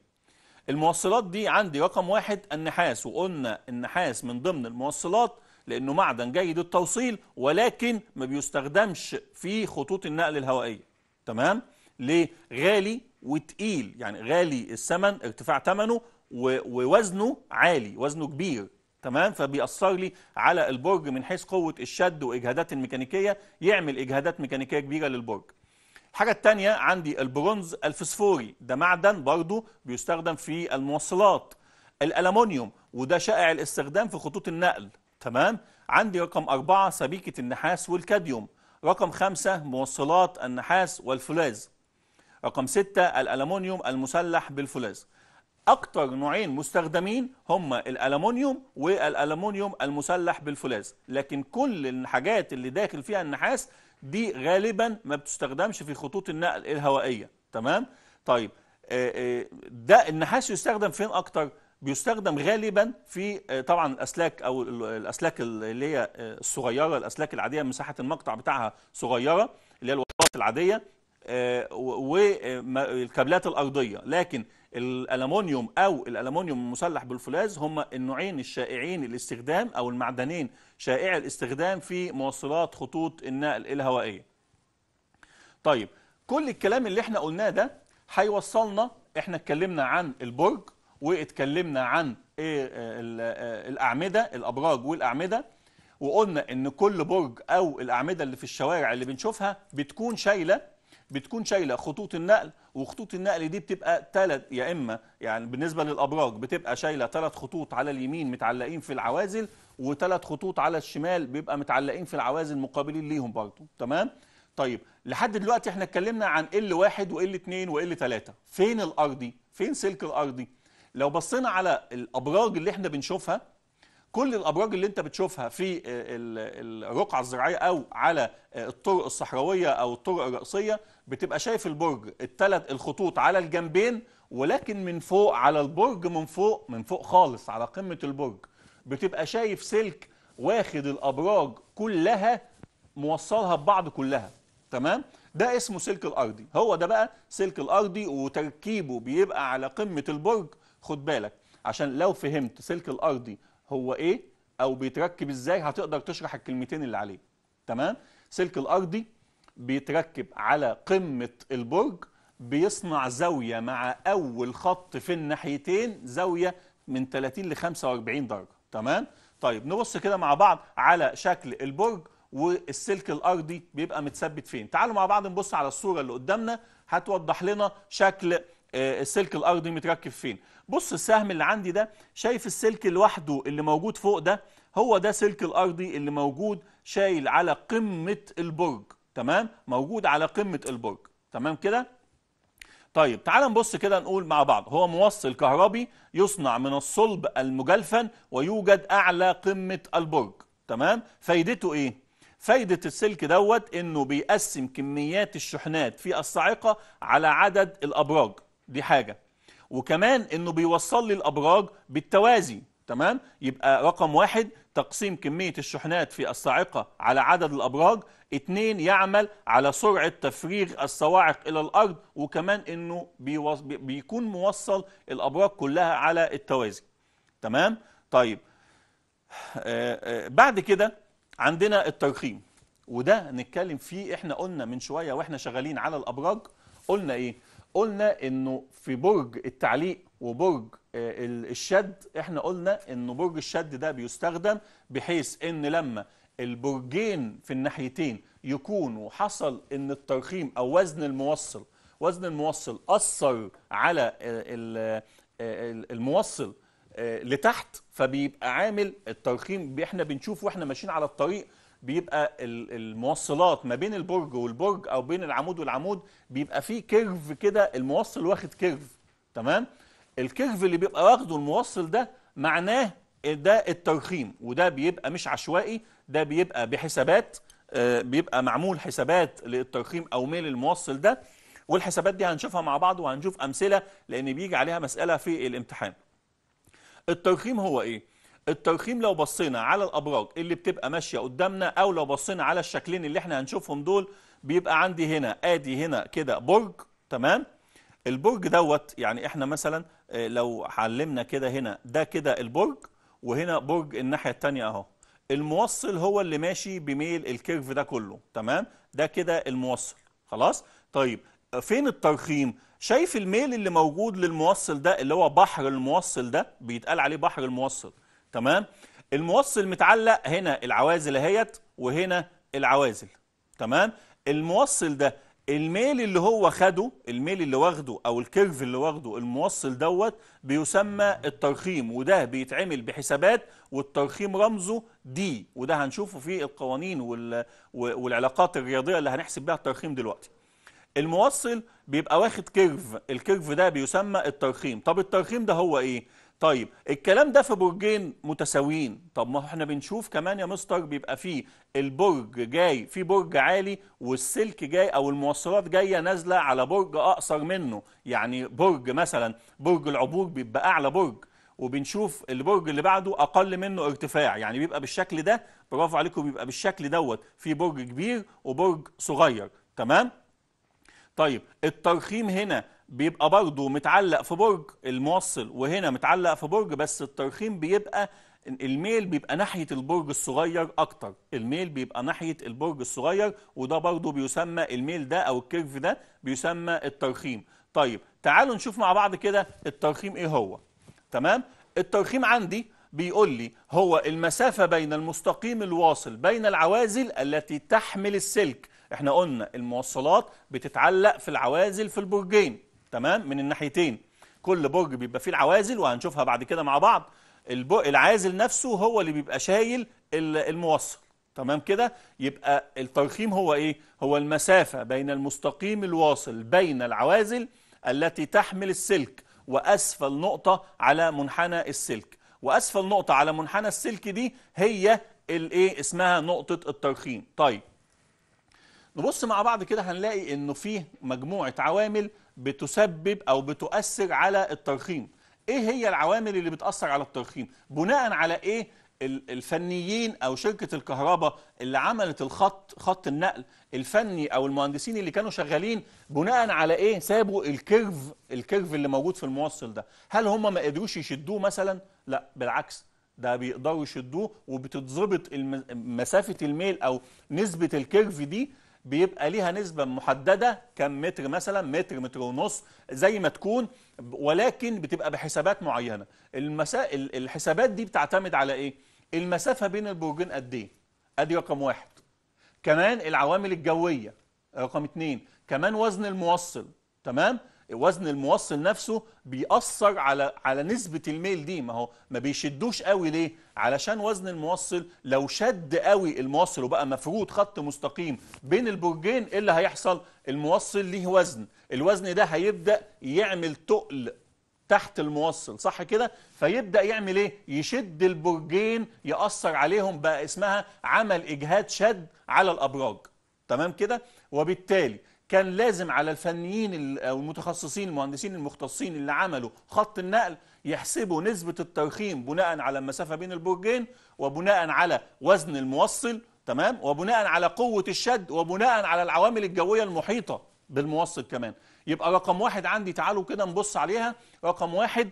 S1: الموصلات دي عندي رقم واحد النحاس وقلنا النحاس من ضمن الموصلات لانه معدن جيد التوصيل ولكن ما بيستخدمش في خطوط النقل الهوائيه تمام ليه غالي وتقيل يعني غالي الثمن ارتفاع ثمنه ووزنه عالي وزنه كبير تمام فبيأثر لي على البرج من حيث قوة الشد وإجهادات الميكانيكية يعمل إجهادات ميكانيكية كبيرة للبرج الحاجة الثانية عندي البرونز الفسفوري ده معدن برضو بيستخدم في الموصلات الألمونيوم وده شائع الاستخدام في خطوط النقل تمام عندي رقم أربعة سبيكة النحاس والكاديوم رقم خمسة موصلات النحاس والفولاذ رقم 6 الالومنيوم المسلح بالفولاذ اكتر نوعين مستخدمين هما الالومنيوم والالومنيوم المسلح بالفولاذ لكن كل الحاجات اللي داخل فيها النحاس دي غالبا ما بتستخدمش في خطوط النقل الهوائيه تمام طيب آه، آه، ده النحاس يستخدم فين اكتر بيستخدم غالبا في آه، طبعا الاسلاك او الاسلاك اللي هي الصغيره الاسلاك العاديه مساحه المقطع بتاعها صغيره اللي هي الوصلات العاديه آه، والكابلات الارضيه لكن الالومنيوم او الالومنيوم المسلح بالفولاذ هما النوعين الشائعين الاستخدام او المعدنين شائع الاستخدام في موصلات خطوط النقل الهوائيه طيب كل الكلام اللي احنا قلناه ده هيوصلنا احنا اتكلمنا عن البرج واتكلمنا عن إيه، آه، آه، الاعمده الابراج والاعمده وقلنا ان كل برج او الاعمده اللي في الشوارع اللي بنشوفها بتكون شايله بتكون شايله خطوط النقل وخطوط النقل دي بتبقى ثلاث يا اما يعني بالنسبه للابراج بتبقى شايله ثلاث خطوط على اليمين متعلقين في العوازل وثلاث خطوط على الشمال بيبقى متعلقين في العوازل مقابلين ليهم برضه تمام طيب لحد دلوقتي احنا اتكلمنا عن ال 1 وال 2 وال 3 فين الارضي فين سلك الارضي لو بصينا على الابراج اللي احنا بنشوفها كل الابراج اللي انت بتشوفها في آه، الرقعه الزراعيه او على آه، الطرق الصحراويه او الطرق الرئيسيه بتبقى شايف البرج الثلاث الخطوط على الجنبين ولكن من فوق على البرج من فوق من فوق خالص على قمه البرج بتبقى شايف سلك واخد الابراج كلها موصلها ببعض كلها تمام ده اسمه سلك الارضي هو ده بقى سلك الارضي وتركيبه بيبقى على قمه البرج خد بالك عشان لو فهمت سلك الارضي هو ايه او بيتركب ازاي هتقدر تشرح الكلمتين اللي عليه تمام سلك الارضي بيتركب على قمه البرج بيصنع زاويه مع اول خط في الناحيتين زاويه من 30 ل 45 درجه تمام طيب نبص كده مع بعض على شكل البرج والسلك الارضي بيبقى متثبت فين تعالوا مع بعض نبص على الصوره اللي قدامنا هتوضح لنا شكل آه، السلك الارضي متركب فين بص السهم اللي عندي ده شايف السلك لوحده اللي موجود فوق ده هو ده سلك الارضي اللي موجود شايل على قمه البرج تمام موجود على قمه البرج تمام كده طيب تعال نبص كده نقول مع بعض هو موصل كهربي يصنع من الصلب المجلفن ويوجد اعلى قمه البرج تمام فايدته ايه فايدة السلك دوت انه بيقسم كميات الشحنات في الصاعقة على عدد الابراج دي حاجة وكمان انه بيوصل لي الابراج بالتوازي تمام يبقى رقم واحد تقسيم كمية الشحنات في الصاعقة على عدد الأبراج اتنين يعمل على سرعة تفريغ الصواعق إلى الأرض وكمان أنه بيوص... بيكون موصل الأبراج كلها على التوازي تمام طيب آه، آه، بعد كده عندنا الترخيم وده نتكلم فيه احنا قلنا من شوية واحنا شغالين على الأبراج قلنا ايه قلنا انه في برج التعليق وبرج آه، الشد احنا قلنا انه برج الشد ده بيستخدم بحيث ان لما البرجين في الناحيتين يكونوا حصل ان الترخيم او وزن الموصل وزن الموصل اثر على آه، آه، الموصل لتحت فبيبقى عامل الترخيم احنا بنشوف واحنا ماشيين على الطريق بيبقى الموصلات ما بين البرج والبرج او بين العمود والعمود بيبقى فيه كيرف كده الموصل واخد كيرف تمام الكيرف اللي بيبقى واخده الموصل ده معناه ده الترخيم وده بيبقى مش عشوائي ده بيبقى بحسابات آه، بيبقى معمول حسابات للترخيم او ميل الموصل ده والحسابات دي هنشوفها مع بعض وهنشوف امثله لان بيجي عليها مساله في الامتحان الترخيم هو ايه الترخيم لو بصينا على الابراج اللي بتبقى ماشيه قدامنا او لو بصينا على الشكلين اللي احنا هنشوفهم دول بيبقى عندي هنا ادي هنا كده برج تمام البرج دوت يعني احنا مثلا آه، لو علمنا كده هنا ده كده البرج وهنا برج الناحيه الثانيه اهو الموصل هو اللي ماشي بميل الكيرف ده كله تمام ده كده الموصل خلاص طيب فين الترخيم شايف الميل اللي موجود للموصل ده اللي هو بحر الموصل ده بيتقال عليه بحر الموصل تمام الموصل متعلق هنا العوازل اهيت وهنا العوازل تمام الموصل ده الميل اللي هو خده الميل اللي واخده او الكيرف اللي واخده الموصل دوت بيسمى الترخيم وده بيتعمل بحسابات والترخيم رمزه دي وده هنشوفه في القوانين والعلاقات الرياضيه اللي هنحسب بيها الترخيم دلوقتي الموصل بيبقى واخد كيرف الكيرف ده بيسمى الترخيم طب الترخيم ده هو ايه طيب الكلام ده في برجين متساويين طب ما احنا بنشوف كمان يا مستر بيبقى فيه البرج جاي في برج عالي والسلك جاي او الموصلات جايه نازله على برج اقصر منه يعني برج مثلا برج العبور بيبقى اعلى برج وبنشوف البرج اللي بعده اقل منه ارتفاع يعني بيبقى بالشكل ده برافو عليكم بيبقى بالشكل دوت في برج كبير وبرج صغير تمام طيب الترخيم هنا بيبقى برضه متعلق في برج الموصل وهنا متعلق في برج بس الترخيم بيبقى الميل بيبقى ناحية البرج الصغير أكتر الميل بيبقى ناحية البرج الصغير وده برضه بيسمى الميل ده أو الكيرف ده بيسمى الترخيم طيب تعالوا نشوف مع بعض كده الترخيم إيه هو تمام الترخيم عندي بيقول لي هو المسافة بين المستقيم الواصل بين العوازل التي تحمل السلك احنا قلنا الموصلات بتتعلق في العوازل في البرجين تمام من الناحيتين كل برج بيبقى فيه العوازل وهنشوفها بعد كده مع بعض العازل نفسه هو اللي بيبقى شايل الموصل تمام كده يبقى الترخيم هو ايه هو المسافة بين المستقيم الواصل بين العوازل التي تحمل السلك وأسفل نقطة على منحنى السلك وأسفل نقطة على منحنى السلك دي هي الايه اسمها نقطة الترخيم طيب نبص مع بعض كده هنلاقي انه فيه مجموعة عوامل بتسبب او بتؤثر على الترخيم ايه هي العوامل اللي بتاثر على الترخيم بناء على ايه الفنيين او شركه الكهرباء اللي عملت الخط خط النقل الفني او المهندسين اللي كانوا شغالين بناء على ايه سابوا الكيرف الكيرف اللي موجود في الموصل ده هل هم ما قدروش يشدوه مثلا لا بالعكس ده بيقدروا يشدوه وبتتظبط مسافه الميل او نسبه الكيرف دي بيبقى ليها نسبة محددة كم متر مثلا متر متر ونص زي ما تكون ولكن بتبقى بحسابات معينة المسا... الحسابات دي بتعتمد على ايه المسافة بين البرجين قد ايه ادي رقم واحد كمان العوامل الجوية رقم اتنين كمان وزن الموصل تمام وزن الموصل نفسه بيأثر على على نسبة الميل دي ما هو ما بيشدوش قوي ليه علشان وزن الموصل لو شد قوي الموصل وبقى مفروض خط مستقيم بين البرجين ايه اللي هيحصل الموصل ليه وزن الوزن ده هيبدأ يعمل تقل تحت الموصل صح كده فيبدأ يعمل ايه يشد البرجين يأثر عليهم بقى اسمها عمل إجهاد شد على الأبراج تمام كده وبالتالي كان لازم على الفنيين او المتخصصين المهندسين المختصين اللي عملوا خط النقل يحسبوا نسبة الترخيم بناء على المسافة بين البرجين وبناء على وزن الموصل تمام وبناء على قوة الشد وبناء على العوامل الجوية المحيطة بالموصل كمان يبقى رقم واحد عندي تعالوا كده نبص عليها رقم واحد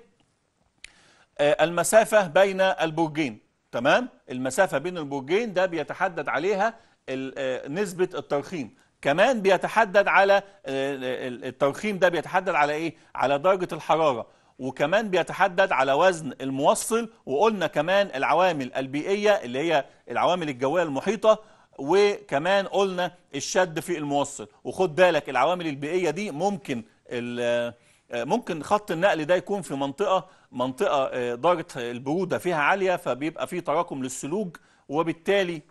S1: آه، المسافة بين البرجين تمام المسافة بين البرجين ده بيتحدد عليها آه، نسبة الترخيم كمان بيتحدد على آه، الترخيم ده بيتحدد على ايه على درجه الحراره وكمان بيتحدد على وزن الموصل وقلنا كمان العوامل البيئيه اللي هي العوامل الجويه المحيطه وكمان قلنا الشد في الموصل وخد بالك العوامل البيئيه دي ممكن آه، ممكن خط النقل ده يكون في منطقه منطقه آه، درجه البروده فيها عاليه فبيبقى فيه تراكم للسلوج وبالتالي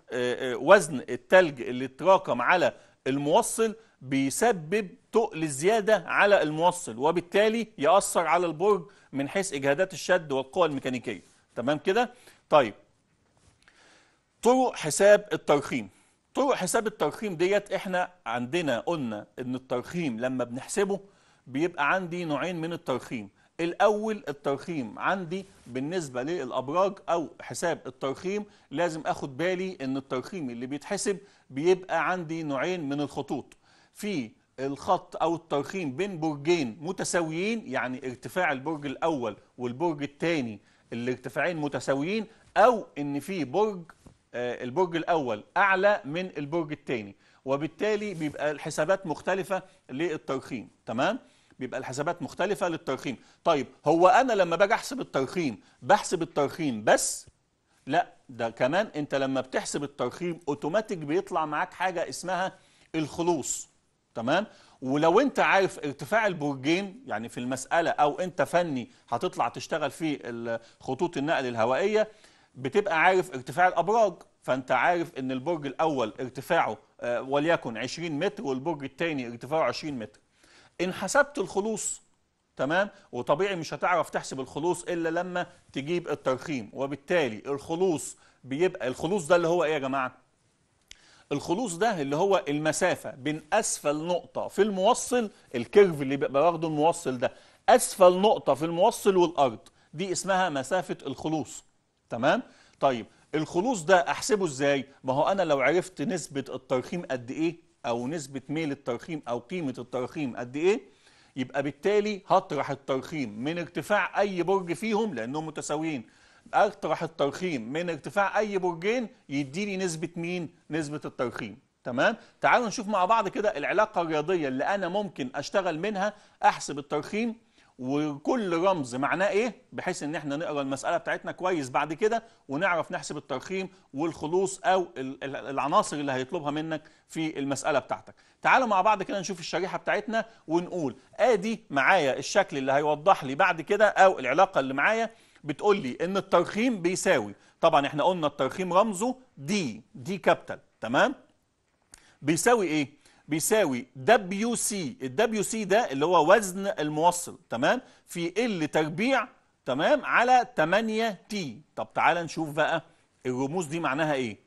S1: وزن التلج اللي اتراكم على الموصل بيسبب تقل زيادة على الموصل وبالتالي يأثر على البرج من حيث إجهادات الشد والقوى الميكانيكية تمام كده؟ طيب طرق حساب الترخيم طرق حساب الترخيم ديت احنا عندنا قلنا ان الترخيم لما بنحسبه بيبقى عندي نوعين من الترخيم الاول الترخيم عندي بالنسبه للابراج او حساب الترخيم لازم اخد بالي ان الترخيم اللي بيتحسب بيبقى عندي نوعين من الخطوط في الخط او الترخيم بين برجين متساويين يعني ارتفاع البرج الاول والبرج الثاني الارتفاعين متساويين او ان في برج آه، البرج الاول اعلى من البرج الثاني وبالتالي بيبقى الحسابات مختلفه للترخيم تمام بيبقى الحسابات مختلفة للترخيم طيب هو أنا لما باجي أحسب الترخيم بحسب الترخيم بس لا ده كمان أنت لما بتحسب الترخيم أوتوماتيك بيطلع معاك حاجة اسمها الخلوص تمام ولو انت عارف ارتفاع البرجين يعني في المسألة او انت فني هتطلع تشتغل في خطوط النقل الهوائية بتبقى عارف ارتفاع الابراج فانت عارف ان البرج الاول ارتفاعه آه، وليكن 20 متر والبرج الثاني ارتفاعه 20 متر إن حسبت الخلوص تمام وطبيعي مش هتعرف تحسب الخلوص إلا لما تجيب الترخيم وبالتالي الخلوص بيبقى الخلوص ده اللي هو إيه يا جماعة الخلوص ده اللي هو المسافة بين أسفل نقطة في الموصل الكيرف اللي بيبقى واخده الموصل ده أسفل نقطة في الموصل والأرض دي اسمها مسافة الخلوص تمام طيب الخلوص ده أحسبه إزاي ما هو أنا لو عرفت نسبة الترخيم قد إيه او نسبه ميل الترخيم او قيمه الترخيم قد ايه يبقى بالتالي هطرح الترخيم من ارتفاع اي برج فيهم لانهم متساويين اطرح الترخيم من ارتفاع اي برجين يديني نسبه مين نسبه الترخيم تمام تعالوا نشوف مع بعض كده العلاقه الرياضيه اللي انا ممكن اشتغل منها احسب الترخيم وكل رمز معناه ايه بحيث ان احنا نقرا المساله بتاعتنا كويس بعد كده ونعرف نحسب الترخيم والخلوص او العناصر اللي هيطلبها منك في المساله بتاعتك تعالوا مع بعض كده نشوف الشريحه بتاعتنا ونقول ادي معايا الشكل اللي هيوضح لي بعد كده او العلاقه اللي معايا بتقول لي ان الترخيم بيساوي طبعا احنا قلنا الترخيم رمزه دي دي كابيتال تمام بيساوي ايه بيساوي دبليو سي الدبليو سي ده اللي هو وزن الموصل تمام في ال تربيع تمام على 8 تي طب تعالى نشوف بقى الرموز دي معناها ايه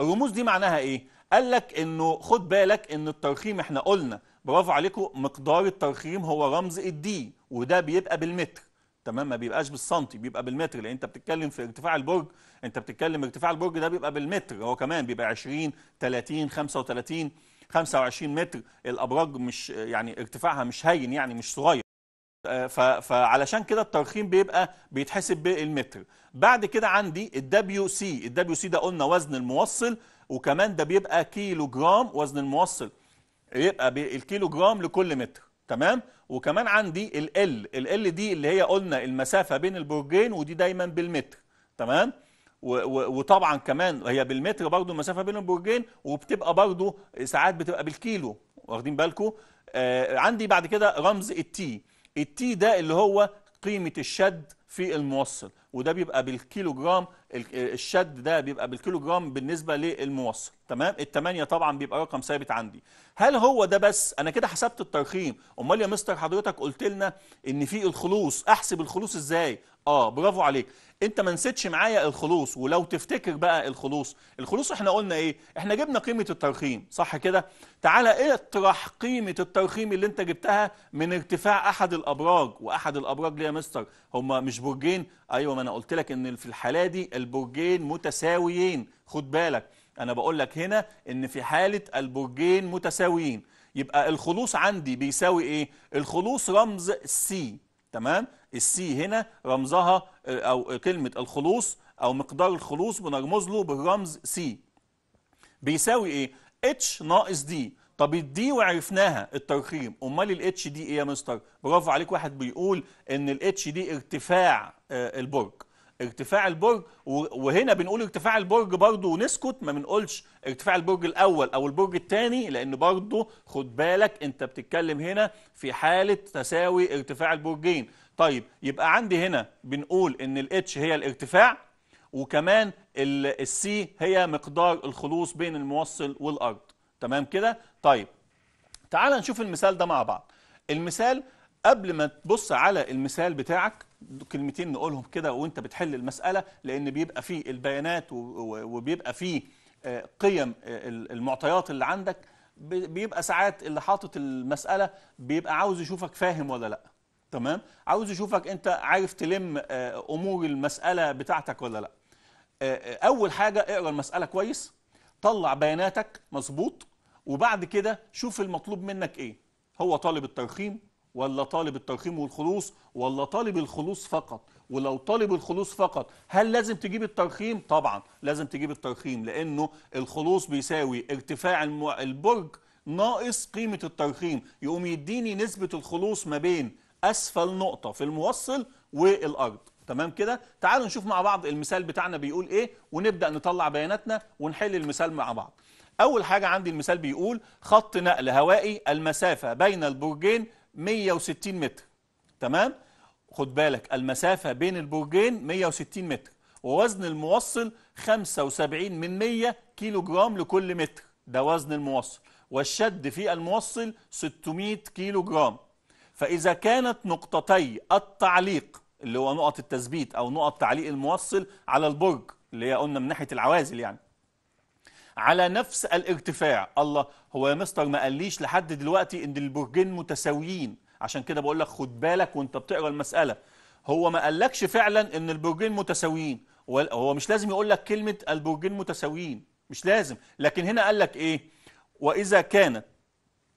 S1: الرموز دي معناها ايه قال لك انه خد بالك ان الترخيم احنا قلنا برافو عليكم مقدار الترخيم هو رمز الدي وده بيبقى بالمتر تمام ما بيبقاش بالسنتي بيبقى بالمتر لان انت بتتكلم في ارتفاع البرج انت بتتكلم ارتفاع البرج ده بيبقى بالمتر هو كمان بيبقى 20 30 35 25 متر الابراج مش يعني ارتفاعها مش هين يعني مش صغير آه، فعلشان كده الترخيم بيبقى بيتحسب بالمتر بعد كده عندي الدبليو سي الدبليو سي ده قلنا وزن الموصل وكمان ده بيبقى كيلو جرام وزن الموصل يبقى بالكيلو جرام لكل متر تمام وكمان عندي ال ال دي اللي هي قلنا المسافه بين البرجين ودي دايما بالمتر تمام وطبعا كمان هي بالمتر برضو المسافه بين البرجين وبتبقى برضو ساعات بتبقى بالكيلو واخدين بالكم آه عندي بعد كده رمز التي التي ده اللي هو قيمه الشد في الموصل وده بيبقى بالكيلو جرام الشد ده بيبقى بالكيلو جرام بالنسبه للموصل تمام الثمانية طبعا بيبقى رقم ثابت عندي هل هو ده بس انا كده حسبت الترخيم امال يا مستر حضرتك قلت لنا ان في الخلوص احسب الخلوص ازاي اه برافو عليك انت ما نسيتش معايا الخلوص ولو تفتكر بقى الخلوص الخلوص احنا قلنا ايه احنا جبنا قيمه الترخيم صح كده تعالى اطرح قيمه الترخيم اللي انت جبتها من ارتفاع احد الابراج واحد الابراج ليه يا مستر هما مش برجين ايوه ما انا قلت لك ان في الحاله دي البرجين متساويين خد بالك انا بقول لك هنا ان في حاله البرجين متساويين يبقى الخلوص عندي بيساوي ايه الخلوص رمز سي تمام السي هنا رمزها آه، أو كلمة الخلوص أو مقدار الخلوص بنرمز له بالرمز سي بيساوي إيه؟ اتش ناقص دي طب الدي وعرفناها الترخيم امال الاتش دي ايه يا مستر برافو عليك واحد بيقول ان الاتش دي ارتفاع آه، البرج ارتفاع البرج وهنا بنقول ارتفاع البرج برضه ونسكت ما بنقولش ارتفاع البرج الاول او البرج الثاني لان برضه خد بالك انت بتتكلم هنا في حاله تساوي ارتفاع البرجين طيب يبقى عندي هنا بنقول ان الاتش هي الارتفاع وكمان السي هي مقدار الخلوص بين الموصل والارض تمام كده طيب تعال نشوف المثال ده مع بعض المثال قبل ما تبص على المثال بتاعك كلمتين نقولهم كده وانت بتحل المسألة لأن بيبقى فيه البيانات وبيبقى فيه آه، قيم آه، المعطيات اللي عندك بيبقى ساعات اللي حاطط المسألة بيبقى عاوز يشوفك فاهم ولا لأ تمام عاوز يشوفك انت عارف تلم آه، امور المساله بتاعتك ولا لا اول حاجه اقرا المساله كويس طلع بياناتك مظبوط وبعد كده شوف المطلوب منك ايه هو طالب الترخيم ولا طالب الترخيم والخلوص ولا طالب الخلوص فقط ولو طالب الخلوص فقط هل لازم تجيب الترخيم طبعا لازم تجيب الترخيم لانه الخلوص بيساوي ارتفاع البرج ناقص قيمة الترخيم يقوم يديني نسبة الخلوص ما بين أسفل نقطة في الموصل والأرض تمام كده تعالوا نشوف مع بعض المثال بتاعنا بيقول إيه ونبدأ نطلع بياناتنا ونحل المثال مع بعض أول حاجة عندي المثال بيقول خط نقل هوائي المسافة بين البرجين 160 متر تمام خد بالك المسافة بين البرجين 160 متر ووزن الموصل 75 من 100 كيلو جرام لكل متر ده وزن الموصل والشد في الموصل 600 كيلو جرام فإذا كانت نقطتي التعليق اللي هو نقط التثبيت أو نقط تعليق الموصل على البرج اللي هي قلنا من ناحية العوازل يعني على نفس الارتفاع الله هو يا مستر ما قاليش لحد دلوقتي ان البرجين متساويين عشان كده بقول لك خد بالك وانت بتقرا المساله هو ما قالكش فعلا ان البرجين متساويين هو مش لازم يقول لك كلمه البرجين متساويين مش لازم لكن هنا قال لك ايه واذا كانت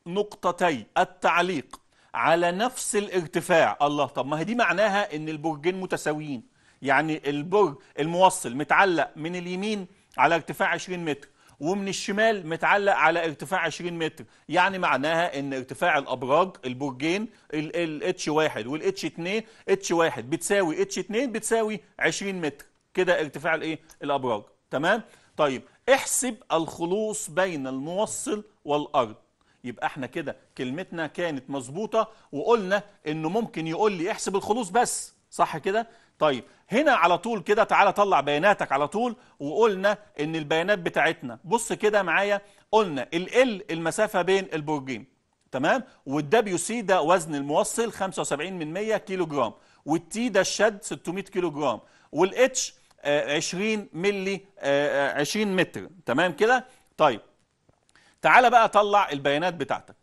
S1: نقطتي التعليق على نفس الارتفاع الله طب ما هي دي معناها ان البرجين متساويين يعني البرج الموصل متعلق من اليمين على ارتفاع 20 متر ومن الشمال متعلق على ارتفاع 20 متر يعني معناها ان ارتفاع الابراج البرجين الاتش 1 والاتش 2 اتش 1 بتساوي اتش 2 بتساوي 20 متر كده ارتفاع الايه الابراج تمام طيب احسب الخلوص بين الموصل والارض يبقى احنا كده كلمتنا كانت مظبوطه وقلنا انه ممكن يقول لي احسب الخلوص بس صح كده طيب هنا على طول كده تعالى طلع بياناتك على طول وقلنا ان البيانات بتاعتنا بص كده معايا قلنا ال المسافه بين البرجين تمام والدبليو سي ده وزن الموصل 75 من 100 كيلو جرام والتي ده الشد 600 كيلو جرام والاتش آه، 20 ملي 20 آه، آه، متر تمام كده طيب تعالى بقى طلع البيانات بتاعتك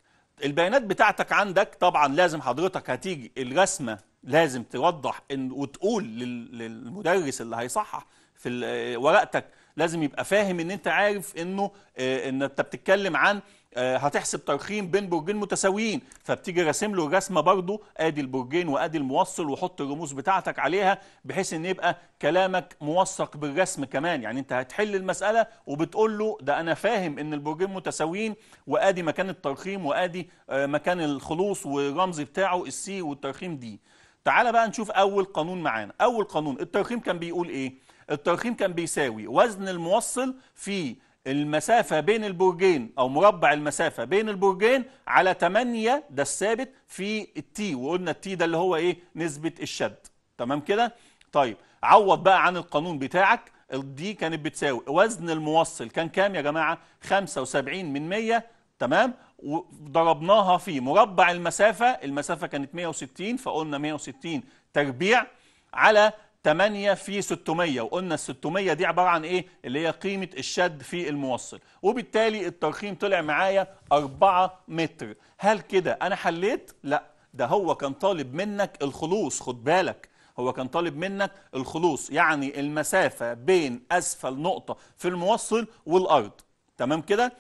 S1: البيانات بتاعتك عندك طبعا لازم حضرتك هتيجي الرسمه لازم توضح ان وتقول للمدرس اللي هيصحح في ورقتك لازم يبقى فاهم ان انت عارف انه آه، ان انت بتتكلم عن آه، هتحسب ترخيم بين برجين متساويين فبتيجي راسم له الرسمه برضه ادي البرجين وادي الموصل وحط الرموز بتاعتك عليها بحيث ان يبقى كلامك موثق بالرسم كمان يعني انت هتحل المساله وبتقول له ده انا فاهم ان البرجين متساويين وادي مكان الترخيم وادي آه، مكان الخلوص والرمز بتاعه السي والترخيم دي تعال بقى نشوف اول قانون معانا اول قانون الترخيم كان بيقول ايه الترخيم كان بيساوي وزن الموصل في المسافة بين البرجين أو مربع المسافة بين البرجين على 8 ده الثابت في التي وقلنا التي ده اللي هو إيه نسبة الشد تمام كده طيب عوض بقى عن القانون بتاعك الدي كانت بتساوي وزن الموصل كان كام يا جماعة 75 من 100 تمام وضربناها في مربع المسافة المسافة كانت 160 فقلنا 160 تربيع على 8 في 600 وقلنا ال 600 دي عبارة عن ايه اللي هي قيمة الشد في الموصل وبالتالي الترخيم طلع معايا 4 متر هل كده انا حليت؟ لا ده هو كان طالب منك الخلوص خد بالك هو كان طالب منك الخلوص يعني المسافة بين أسفل نقطة في الموصل والأرض تمام كده؟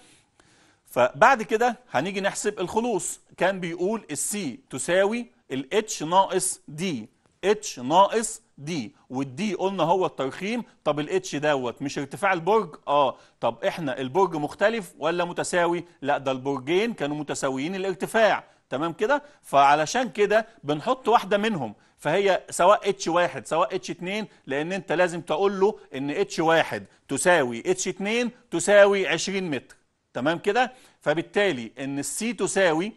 S1: فبعد كده هنيجي نحسب الخلوص كان بيقول السي تساوي الاتش ناقص دي اتش ناقص دي والدي قلنا هو الترخيم طب الاتش دوت مش ارتفاع البرج اه طب احنا البرج مختلف ولا متساوي لا ده البرجين كانوا متساويين الارتفاع تمام كده فعلشان كده بنحط واحده منهم فهي سواء اتش واحد سواء اتش اتنين لان انت لازم تقول له ان اتش واحد تساوي اتش اتنين تساوي 20 متر تمام كده فبالتالي ان السي تساوي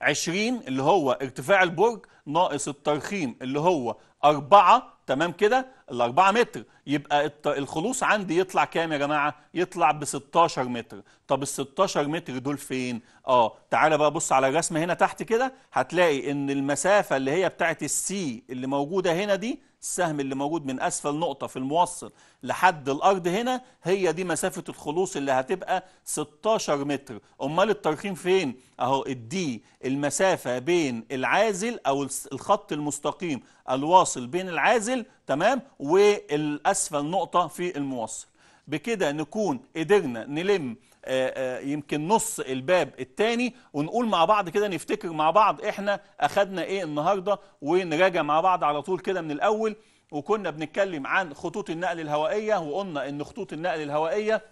S1: 20 اللي هو ارتفاع البرج ناقص الترخيم اللي هو 4 تمام كده ال 4 متر يبقى الخلوص عندي يطلع كام يا جماعه يطلع ب 16 متر طب ال 16 متر دول فين اه تعالى بقى بص على الرسمه هنا تحت كده هتلاقي ان المسافه اللي هي بتاعه السي اللي موجوده هنا دي السهم اللي موجود من اسفل نقطه في الموصل لحد الارض هنا هي دي مسافه الخلوص اللي هتبقى 16 متر امال الترخيم فين اهو الدي المسافه بين العازل او الخط المستقيم الواصل بين العازل الداخل تمام والاسفل نقطه في الموصل بكده نكون قدرنا نلم آه، آه، يمكن نص الباب الثاني ونقول مع بعض كده نفتكر مع بعض احنا اخدنا ايه النهارده ونراجع مع بعض على طول كده من الاول وكنا بنتكلم عن خطوط النقل الهوائيه وقلنا ان خطوط النقل الهوائيه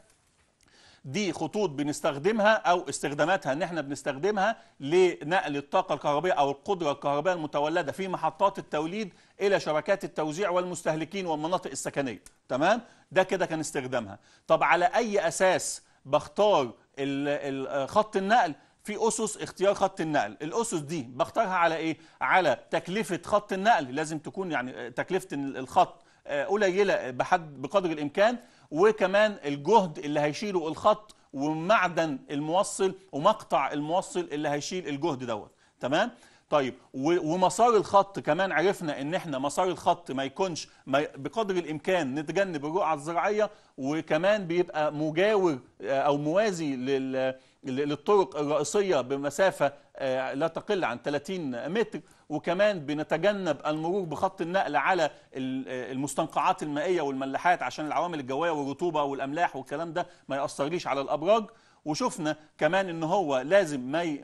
S1: دي خطوط بنستخدمها او استخداماتها ان احنا بنستخدمها لنقل الطاقه الكهربائيه او القدره الكهربائيه المتولده في محطات التوليد الى شبكات التوزيع والمستهلكين والمناطق السكنيه تمام ده كده كان استخدامها طب على اي اساس بختار خط النقل في اسس اختيار خط النقل الاسس دي بختارها على ايه على تكلفه خط النقل لازم تكون يعني تكلفه الخط آه، قليله بحد بقدر الامكان وكمان الجهد اللي هيشيله الخط ومعدن الموصل ومقطع الموصل اللي هيشيل الجهد دوت تمام طيب ومسار الخط كمان عرفنا ان احنا مسار الخط ما يكونش ما بقدر الامكان نتجنب الرقعه الزراعيه وكمان بيبقى مجاور آه، او موازي للطرق الرئيسيه بمسافه آه، لا تقل عن 30 متر وكمان بنتجنب المرور بخط النقل على المستنقعات المائيه والملاحات عشان العوامل الجويه والرطوبه والاملاح والكلام ده ما ياثرليش على الابراج وشفنا كمان ان هو لازم ما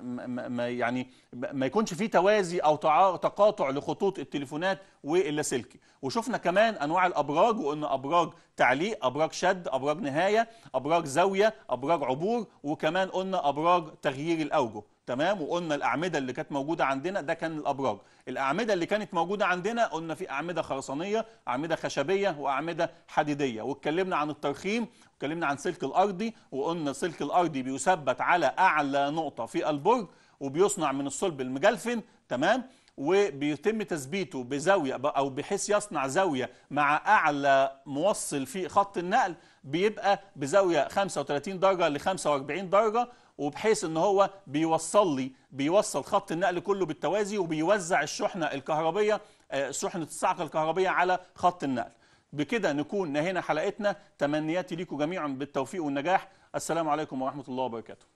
S1: ما يعني ما يكونش في توازي او تقاطع لخطوط التليفونات واللاسلكي وشفنا كمان انواع الابراج وان ابراج تعليق ابراج شد ابراج نهايه ابراج زاويه ابراج عبور وكمان قلنا ابراج تغيير الاوجه تمام وقلنا الاعمده اللي كانت موجوده عندنا ده كان الابراج الاعمده اللي كانت موجوده عندنا قلنا في اعمده خرسانيه اعمده خشبيه واعمده حديديه واتكلمنا عن الترخيم اتكلمنا عن سلك الارضي وقلنا سلك الارضي بيثبت على اعلى نقطه في البرج وبيصنع من الصلب المجلفن تمام وبيتم تثبيته بزاويه او بحيث يصنع زاويه مع اعلى موصل في خط النقل بيبقى بزاويه 35 درجه ل 45 درجه وبحيث ان هو بيوصل لي بيوصل خط النقل كله بالتوازي وبيوزع الشحنه الكهربيه آه، شحنه الصعقه الكهربيه على خط النقل بكده نكون نهينا حلقتنا تمنياتي ليكم جميعا بالتوفيق والنجاح السلام عليكم ورحمة الله وبركاته